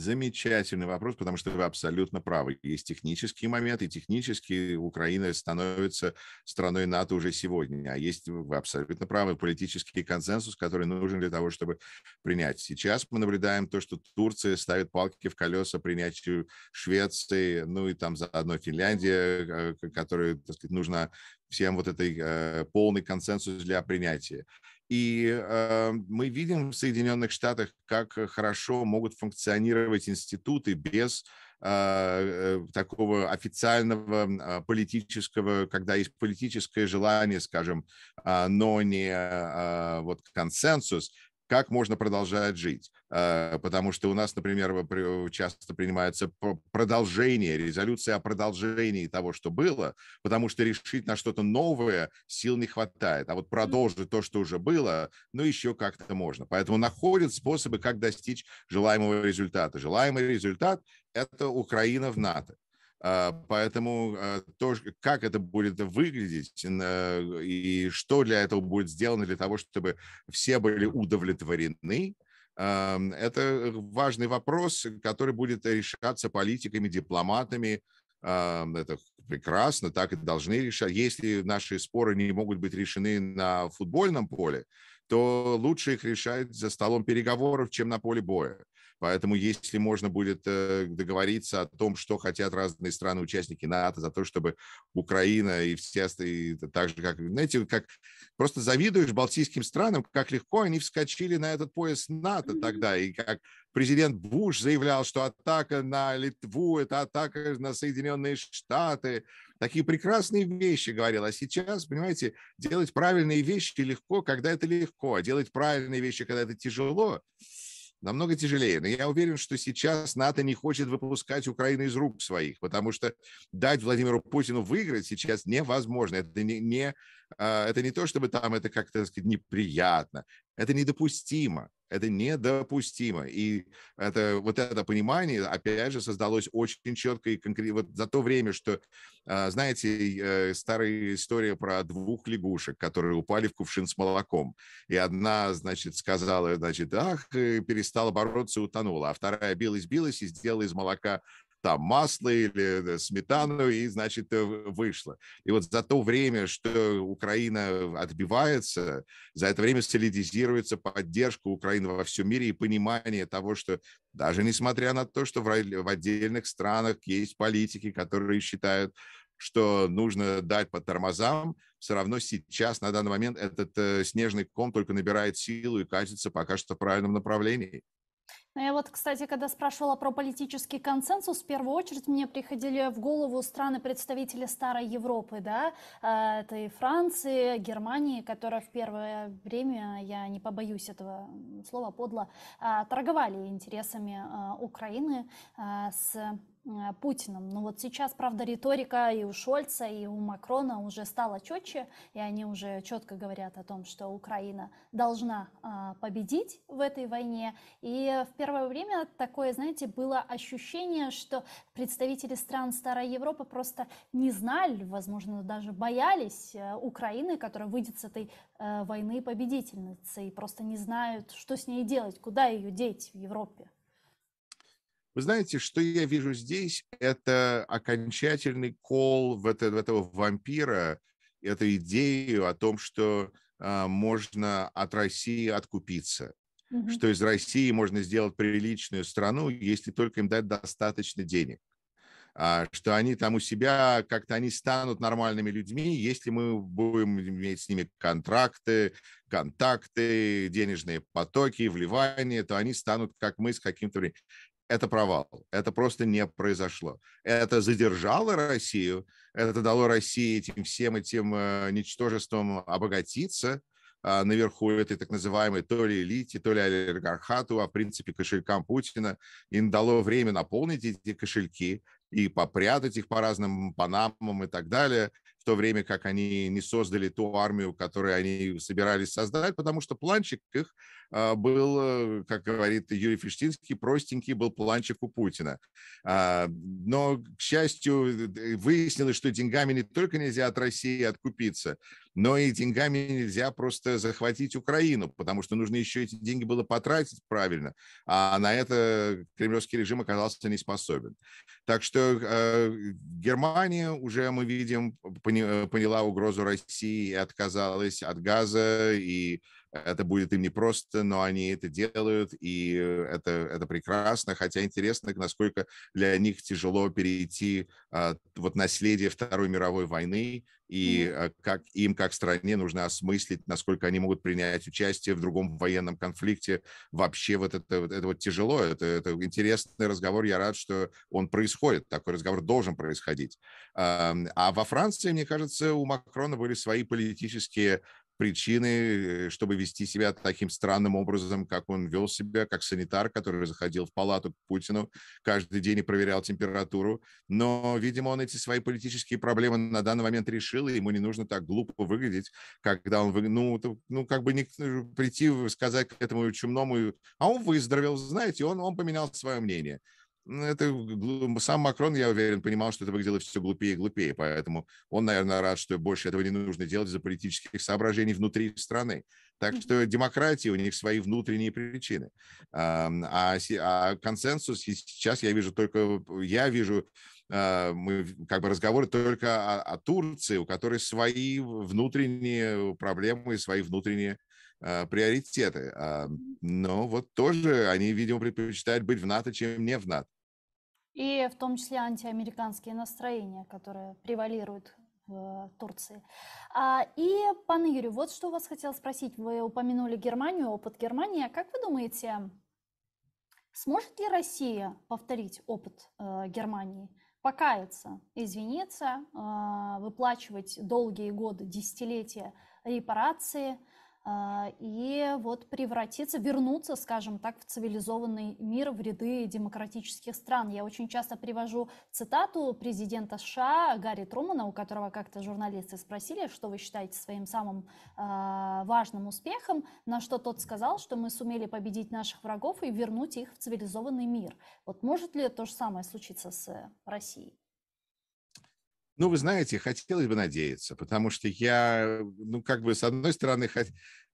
Замечательный вопрос, потому что вы абсолютно правы. Есть технические моменты, технически Украина становится страной НАТО уже сегодня, а есть, вы абсолютно правы, политический консенсус, который нужен для того, чтобы принять. Сейчас мы наблюдаем то, что Турция ставит палки в колеса принятию Швеции, ну и там заодно Финляндия, э, которую так сказать, нужна всем вот этой э, полный консенсус для принятия. И э, мы видим в Соединенных Штатах, как э, хорошо могут функционировать институты без э, э такого официального а, политического, когда есть политическое желание, скажем, э, но не э, вот консенсус, как можно продолжать жить. Э, потому что у нас, например, часто принимается продолжение, резолюция о продолжении того, что было, потому что решить на что-то новое сил не хватает. А вот продолжить то, что уже было, ну еще как-то можно. Поэтому находят способы, как достичь желаемого результата. Желаемый результат – это Украина в НАТО. А, поэтому а, то, э, как это будет выглядеть а, и что для этого будет сделано для того, чтобы все были удовлетворены, это важный вопрос, который будет решаться политиками, дипломатами. Это прекрасно, так и должны решать. Если наши споры не могут быть решены на футбольном поле, то лучше их решать за столом переговоров, чем на поле боя. Поэтому, если можно будет э, договориться о том, что хотят разные страны-участники НАТО, за то, чтобы Украина и все остальные, так же, как, знаете, как просто завидуешь балтийским странам, как легко они вскочили на этот пояс НАТО тогда, и как президент Буш заявлял, что атака на Литву – это атака на Соединенные Штаты. Такие прекрасные вещи говорил. А сейчас, понимаете, делать правильные вещи легко, когда это легко, а делать правильные вещи, когда это тяжело – намного тяжелее. Но я уверен, что сейчас НАТО не хочет выпускать Украину из рук своих, потому что дать Владимиру Путину выиграть сейчас невозможно. Это не, не, а, это не то, чтобы там это как-то сказать, неприятно. Это недопустимо. Это недопустимо. И это, вот это понимание, опять же, создалось очень четко и конкретно. Вот за то время, что, а, знаете, э, старая история про двух лягушек, которые упали в кувшин с молоком. И одна, значит, сказала, значит, ах, э, перестала бороться и утонула. А вторая билась-билась и сделала из молока там масло или э, сметану, и, значит, э, вышло. И вот за то время, что Украина отбивается, за это время солидизируется поддержка Украины во всем мире и понимание того, что даже несмотря на то, что в отдельных странах есть политики, которые считают, что нужно дать по тормозам, все равно сейчас, на данный момент, этот э, снежный ком только набирает силу и катится пока что в правильном направлении. Ну, я вот, кстати, когда спрашивала про политический консенсус, в первую очередь мне приходили в голову страны-представители Старой Европы, да, а, это и Франции, Германии, которая в первое время, я не побоюсь этого слова подло, а, торговали интересами а, Украины с Э, Путиным. Но вот сейчас, правда, риторика и у Шольца, и у Макрона уже стала четче, и они уже четко говорят о том, что Украина должна а, победить в этой войне. И в первое время такое, знаете, было ощущение, что представители стран Старой Европы просто не знали, возможно, даже боялись э, Украины, которая выйдет с этой э, войны победительницей, и просто не знают, что с ней делать, куда ее деть в Европе. Вы знаете, что я вижу здесь, это окончательный кол в, это, в этого вампира, эту идею о том, что э, можно от России откупиться, Mm-hmm. что из России можно сделать приличную страну, если только им дать достаточно денег а, что они там у себя как-то они станут нормальными людьми, если мы будем иметь с ними контракты, контакты, денежные потоки, вливания, то они станут как мы с каким-то временем это провал. Это просто не произошло. Это задержало Россию, это дало России этим всем этим э, ничтожеством обогатиться а, наверху этой так называемой то ли элите, то ли олигархату, а в принципе кошелькам Путина. Им дало время наполнить эти кошельки и попрятать их по разным панамам и так далее в то время как они не создали ту армию, которую они собирались создать, потому что планчик их а, был, э, как говорит Юрий Фиштинский, простенький был планчик у Путина. А, но, к счастью, э, выяснилось, что деньгами не только нельзя от России откупиться, но и деньгами нельзя просто захватить Украину, потому что нужно еще эти деньги было потратить правильно, а на это кремлевский режим оказался не способен. Так что э, Германия уже, мы видим, поняла угрозу России и отказалась от газа и это будет им непросто, но они это делают, и это, это прекрасно. Хотя интересно, насколько для них тяжело перейти а, вот наследие Второй мировой войны, и mm как им, как стране, нужно осмыслить, насколько они могут принять участие в другом военном конфликте. Вообще вот это, вот это вот тяжело, это, это интересный разговор, я рад, что он происходит, такой разговор должен происходить. А во Франции, мне кажется, у Макрона были свои политические причины, э, чтобы вести себя таким странным образом, как он вел себя, как санитар, который заходил в палату к Путину каждый день и проверял температуру. Но, видимо, он эти свои политические проблемы на данный момент решил, и ему не нужно так глупо выглядеть, когда он, вы, ну, ну как бы не э, прийти сказать к этому чумному, а он выздоровел, знаете, он, он поменял свое мнение. Ну, это сам Макрон, я уверен, понимал, что это выглядело все глупее и глупее, поэтому он, наверное, рад, что больше этого не нужно делать из за политических соображений внутри страны. Так что демократии у них свои внутренние причины. А, а консенсус сейчас я вижу только, я вижу а, мы как бы разговоры только о, о Турции, у которой свои внутренние проблемы и свои внутренние а, приоритеты. А, но вот тоже они, видимо, предпочитают быть в НАТО, чем не в НАТО. И в том числе антиамериканские настроения, которые превалируют в Турции. А, и, пан Юрий, вот что у вас хотел спросить. Вы упомянули Германию, опыт Германии. Как вы думаете, сможет ли Россия повторить опыт э, Германии? Покаяться, извиниться, э, выплачивать долгие годы, десятилетия репарации – а, и вот превратиться, вернуться, скажем так, в цивилизованный мир, в ряды демократических стран. Я очень часто привожу цитату президента США Гарри Трумана, у которого как-то журналисты спросили, что вы считаете своим самым а, важным успехом, на что тот сказал, что мы сумели победить наших врагов и вернуть их в цивилизованный мир. Вот может ли то же самое случиться с э, Россией? Ну, вы знаете, хотелось бы надеяться, потому что я, ну, как бы, с одной стороны,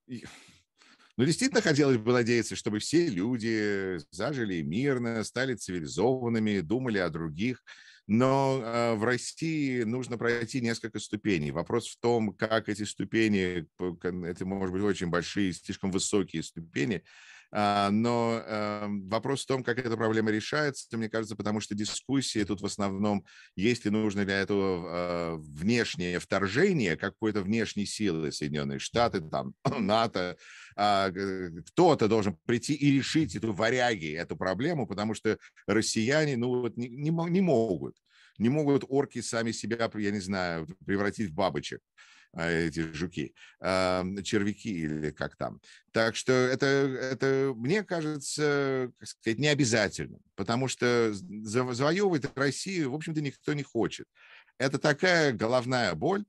Ну, действительно, хотелось бы надеяться, чтобы все люди зажили мирно, стали цивилизованными, думали о других. Но а, в России нужно пройти несколько ступеней. Вопрос в том, как эти ступени, это, может быть, очень большие, слишком высокие ступени, а, но эм, вопрос в том, как эта проблема решается, мне кажется, потому что дискуссии тут в основном, есть ли нужно для этого э, внешнее вторжение какой-то внешней силы Соединенные Штаты, там, [clears throat] НАТО, а, кто-то должен прийти и решить эту варяги, эту проблему, потому что россияне, ну вот, не, не, не могут. Не могут орки сами себя, я не знаю, превратить в бабочек. А, эти жуки, а, червяки или как там. Так что это, это мне кажется, как сказать, необязательным, потому что завоевывать Россию, в общем-то, никто не хочет. Это такая головная боль,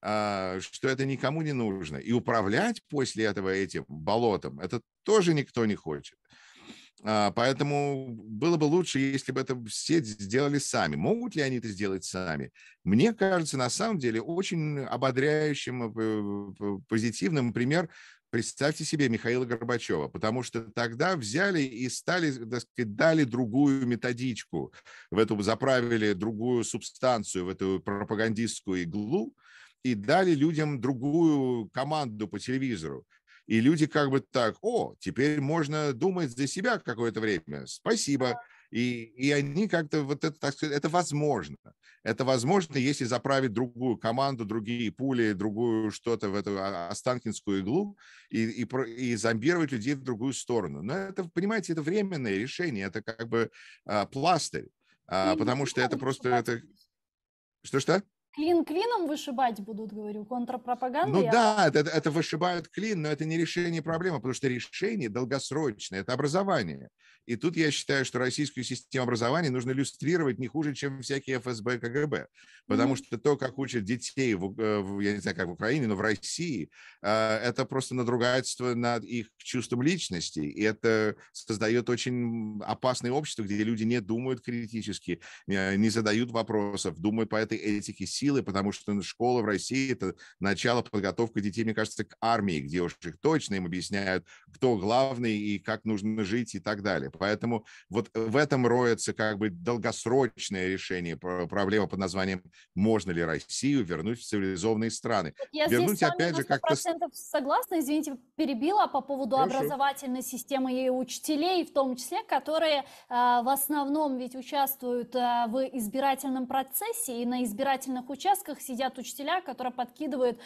а, что это никому не нужно. И управлять после этого этим болотом, это тоже никто не хочет. А, поэтому было бы лучше, если бы это все сделали сами. Могут ли они это сделать сами? Мне кажется, на самом деле, очень ободряющим, э, позитивным пример представьте себе Михаила Горбачева, потому что тогда взяли и стали, так сказать, дали другую методичку, в эту заправили другую субстанцию, в эту пропагандистскую иглу, и дали людям другую команду по телевизору. И люди как бы так, о, теперь можно думать за себя какое-то время, спасибо. И, и они как-то вот это, так сказать, это возможно. Это возможно, если заправить другую команду, другие пули, другую что-то в эту а, останкинскую иглу и, и, и зомбировать людей в другую сторону. Но это, понимаете, это временное решение, это как бы а, пластырь, а, ну, потому что это просто... Это... Что-что? Клин клином вышибать будут, говорю, контрпропаганда. Ну я... да, это, это вышибают клин, но это не решение проблемы, потому что решение долгосрочное, это образование. И тут я считаю, что российскую систему образования нужно иллюстрировать не хуже, чем всякие ФСБ и КГБ. Потому mm-hmm. что то, как учат детей, э, в, я не знаю, как в Украине, но в России, э, это просто надругательство над их чувством личности. И это создает очень опасное общество, где люди не думают критически, э, не задают вопросов, думают по этой этике сил силы, потому что ну, школа в России – это начало подготовки детей, мне кажется, к армии, где уж их точно им объясняют, кто главный и как нужно жить и так далее. Поэтому вот в этом роется как бы долгосрочное решение проблемы под названием «Можно ли Россию вернуть в цивилизованные страны?» Я вернуть, здесь опять же, как-то... согласна, извините, перебила по поводу Хорошо. образовательной системы и учителей, в том числе, которые э, в основном ведь участвуют э, в избирательном процессе и на избирательных участках сидят учителя, которые подкидывают э,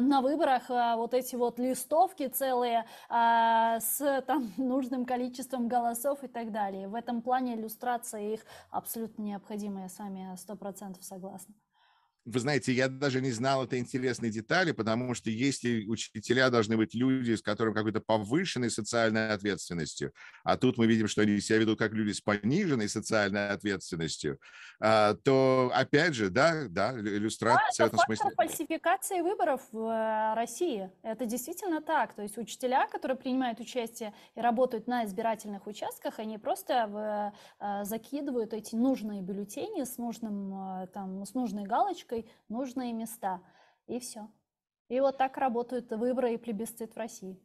на выборах э, вот эти вот листовки целые э, с там [laughs] нужным количеством голосов и так далее. В этом плане иллюстрация их абсолютно необходима, я с вами сто процентов согласна. Вы знаете, я даже не знал этой интересной детали, потому что если учителя должны быть люди, с которыми какой-то повышенной социальной ответственностью, а тут мы видим, что они себя ведут как люди с пониженной социальной ответственностью, а, то опять же, да, да, иллюстрация да, это в этом смысле. фальсификации выборов в э, России. Это действительно так. То есть учителя, которые принимают участие и работают на избирательных участках, они просто э, закидывают эти нужные бюллетени с нужным э, там с нужной галочкой ссылкой нужные места. И все. И вот так работают выборы и плебисцит в России.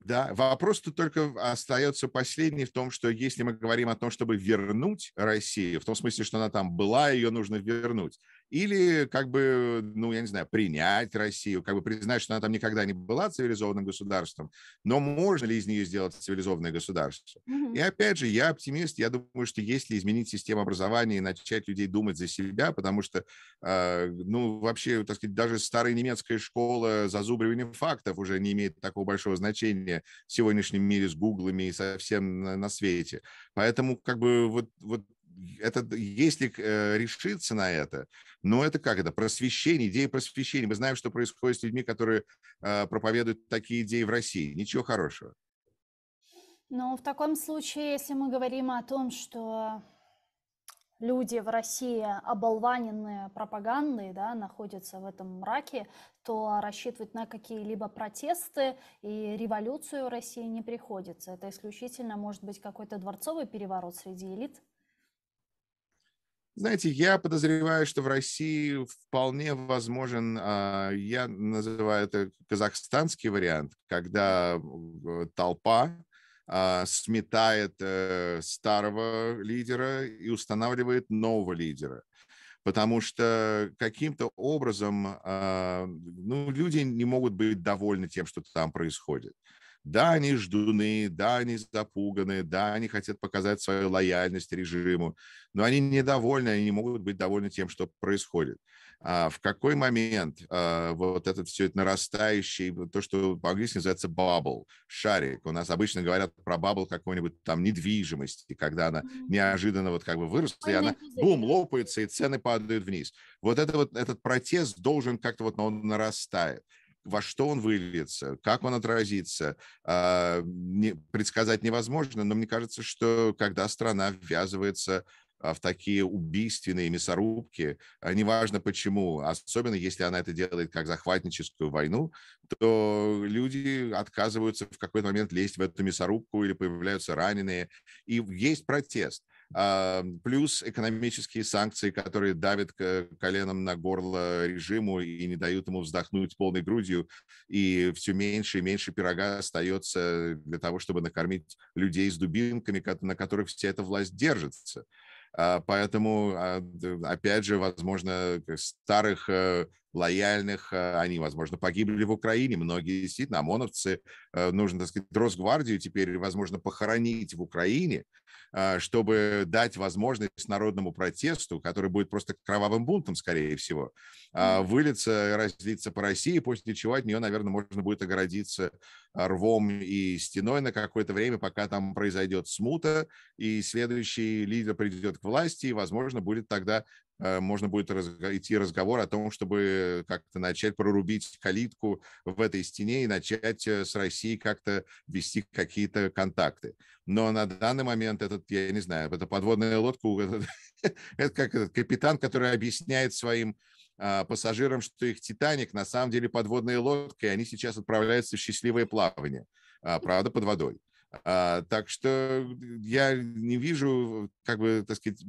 Да, вопрос-то только остается последний в том, что если мы говорим о том, чтобы вернуть Россию, в том смысле, что она там была, ее нужно вернуть или как бы, ну, я не знаю, принять Россию, как бы признать, что она там никогда не была цивилизованным государством, но можно ли из нее сделать цивилизованное государство? И опять же, я оптимист, я думаю, что если изменить систему образования и начать людей думать за себя, потому что, э, ну, вообще, так сказать, даже старая немецкая школа зазубривания фактов уже не имеет такого большого значения в сегодняшнем мире с гуглами и совсем на, на свете. Поэтому, как бы, вот, вот это, если э, решиться на это, но это как это, просвещение, идея просвещения. Мы знаем, что происходит с людьми, которые а, проповедуют такие идеи в России. Ничего хорошего. Ну, в таком случае, если мы говорим о том, что люди в России оболваненные пропагандой, да, находятся в этом мраке, то рассчитывать на какие-либо протесты и революцию в России не приходится. Это исключительно может быть какой-то дворцовый переворот среди элит. Знаете, я подозреваю, что в России вполне возможен, а, я называю это казахстанский вариант, когда э, толпа а, сметает э, старого лидера и устанавливает нового лидера потому что каким-то образом а, ну, люди не могут быть довольны тем, что там происходит. Да, они ждуны, да, они запуганы, да, они хотят показать свою лояльность режиму, но они недовольны, они не могут быть довольны тем, что происходит. А в какой момент а, вот этот все это нарастающий, то, что по-английски называется bubble, шарик. У нас обычно говорят про bubble какой-нибудь там недвижимости, когда она неожиданно вот как бы выросла, и она, бум, лопается, и цены падают вниз. Вот это вот, этот протест должен как-то вот, он нарастает во что он выльется, как он отразится, а, предсказать невозможно, но мне кажется, что когда страна ввязывается а, в такие убийственные мясорубки, а, неважно почему, особенно если она это делает как захватническую войну, то люди отказываются в какой-то момент лезть в эту мясорубку или появляются раненые. И есть протест плюс экономические санкции, которые давят коленом на горло режиму и не дают ему вздохнуть полной грудью, и все меньше и меньше пирога остается для того, чтобы накормить людей с дубинками, на которых вся эта власть держится. А поэтому, а, опять же, возможно, старых э, лояльных, а, они, возможно, погибли в Украине, многие действительно, ОМОНовцы, э, нужно, так сказать, Росгвардию теперь, возможно, похоронить в Украине, а, чтобы дать возможность народному протесту, который будет просто кровавым бунтом, скорее всего, а, вылиться, разлиться по России, после чего от нее, наверное, можно будет огородиться рвом и стеной на какое-то время, пока там произойдет смута, и следующий лидер придет к власти, и, возможно, будет тогда Э, можно будет идти разговор о том, чтобы как-то начать прорубить калитку в этой стене и начать э, с Россией как-то вести какие-то контакты. Но на данный момент этот, я не знаю, это подводная лодка, [laughs] это как этот капитан, который объясняет своим а, пассажирам, что их «Титаник» на самом деле подводная лодка, и они сейчас отправляются в счастливое плавание, а, правда, под водой. А, так что я не вижу, как бы, так сказать,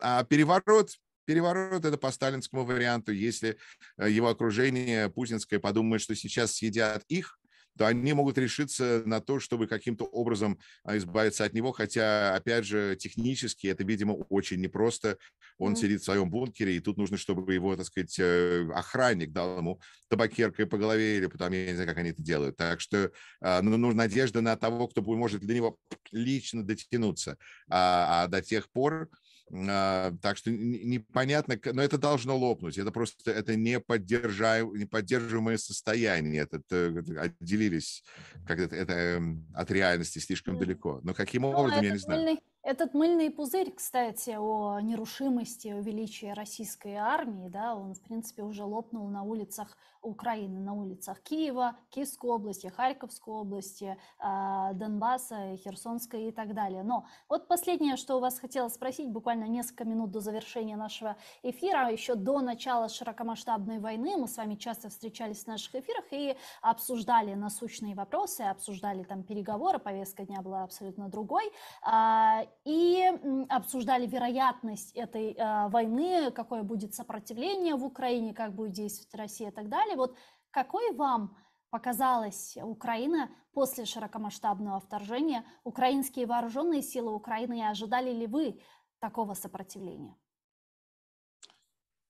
а переворот переворот это по сталинскому варианту. Если э, его окружение путинское подумает, что сейчас съедят их, то они могут решиться на то, чтобы каким-то образом а, избавиться от него, хотя, опять же, технически это, видимо, очень непросто. Он mm. -hmm. сидит в своем бункере, и тут нужно, чтобы его, так сказать, э, охранник дал ему табакеркой по голове, или потом, я не знаю, как они это делают. Так что а, ну, нужна надежда на того, кто может для него лично дотянуться. А, а до тех пор а, так что непонятно, но это должно лопнуть. Это просто это неподдерживаемое состояние. Это, это отделились как это, это эм, от реальности слишком далеко. Но каким ну, образом, ну, я не знаю этот мыльный пузырь, кстати, о нерушимости, о величии российской армии, да, он, в принципе, уже лопнул на улицах Украины, на улицах Киева, Киевской области, Харьковской области, а, Донбасса, Херсонской и так далее. Но вот последнее, что у вас хотела спросить, буквально несколько минут до завершения нашего эфира, а еще до начала широкомасштабной войны, мы с вами часто встречались в наших эфирах и обсуждали насущные вопросы, обсуждали там переговоры, повестка дня была абсолютно другой а, и обсуждали вероятность этой э, войны, какое будет сопротивление в Украине, как будет действовать Россия и так далее. Вот какой вам показалась Украина после широкомасштабного вторжения? Украинские вооруженные силы Украины ожидали ли вы такого сопротивления?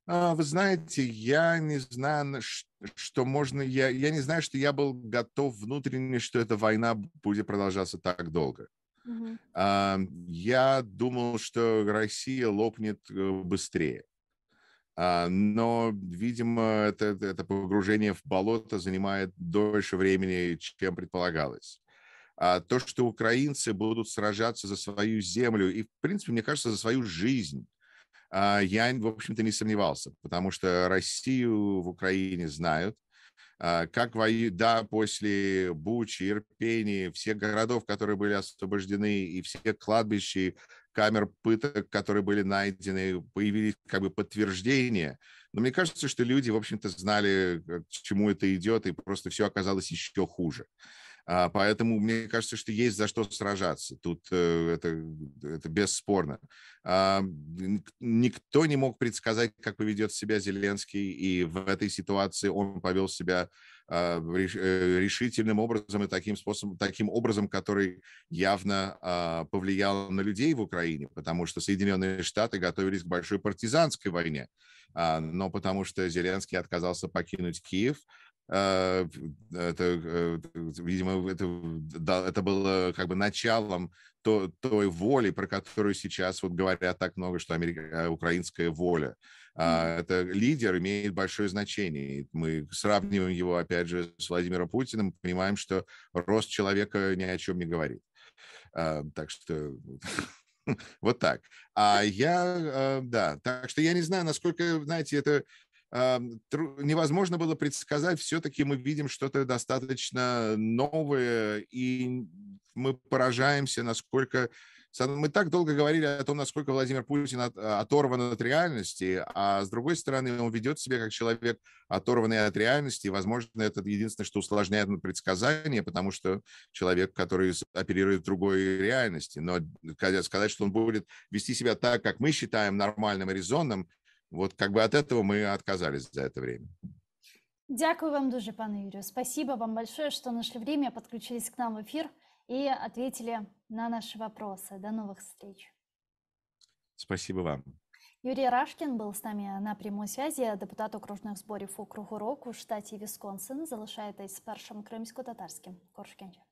А, вы знаете, я не знаю, что можно, я, я не знаю, что я был готов внутренне, что эта война будет продолжаться так долго. Угу. Я думал, что Россия лопнет э, быстрее. А, но, видимо, это, это погружение в болото занимает дольше времени, чем предполагалось. А то, что украинцы будут сражаться за свою землю и, в принципе, мне кажется, за свою жизнь, а, я, в общем-то, не сомневался, потому что Россию в Украине знают, а, как вою, да, после Бучи, Ирпени, всех городов, которые были освобождены, и все кладбища, камер пыток, которые были найдены, появились как бы подтверждения. Но мне кажется, что люди, в общем-то, знали, к чему это идет, и просто все оказалось еще хуже. А, поэтому мне кажется, что есть за что сражаться. Тут э, это, э, это бесспорно. А, никто не мог предсказать, как поведет себя Зеленский, и в этой ситуации он повел себя а, э, решительным образом и таким способом, таким образом, который явно повлиял на людей в Украине, потому что Соединенные Штаты готовились к большой партизанской войне, но потому что Зеленский отказался покинуть Киев, Э, это, э, видимо, это, да, это было как бы началом то, той воли, про которую сейчас вот говорят так много, что америка, украинская воля. mm Это лидер имеет большое значение. Мы сравниваем его, опять же, с Владимиром Путиным, понимаем, что рост человека ни о чем не говорит. А, так что [laughs] вот так. А я, э, да, так что я не знаю, насколько, знаете, это невозможно было предсказать. Все-таки мы видим что-то достаточно новое, и мы поражаемся, насколько... Мы так долго говорили о том, насколько Владимир Путин а, оторван от реальности, а с другой стороны, он ведет себя как человек, оторванный от реальности. И, возможно, это единственное, что усложняет предсказание, потому что человек, который оперирует в другой реальности. Но сказать, что он будет вести себя так, как мы считаем нормальным и резонным, вот как бы от этого мы отказались за это время. Дякую вам дуже, пане Юрію. Спасибо вам большое, что нашли время, подключились к нам в эфир и ответили на наши вопросы. До новых встреч. Спасибо вам. Юрий Рашкин был с нами на прямой связі, депутат окружних зборів округа року в штаті Вісконсин. Залишайтесь з першим кримсько татарским Коршкенджа.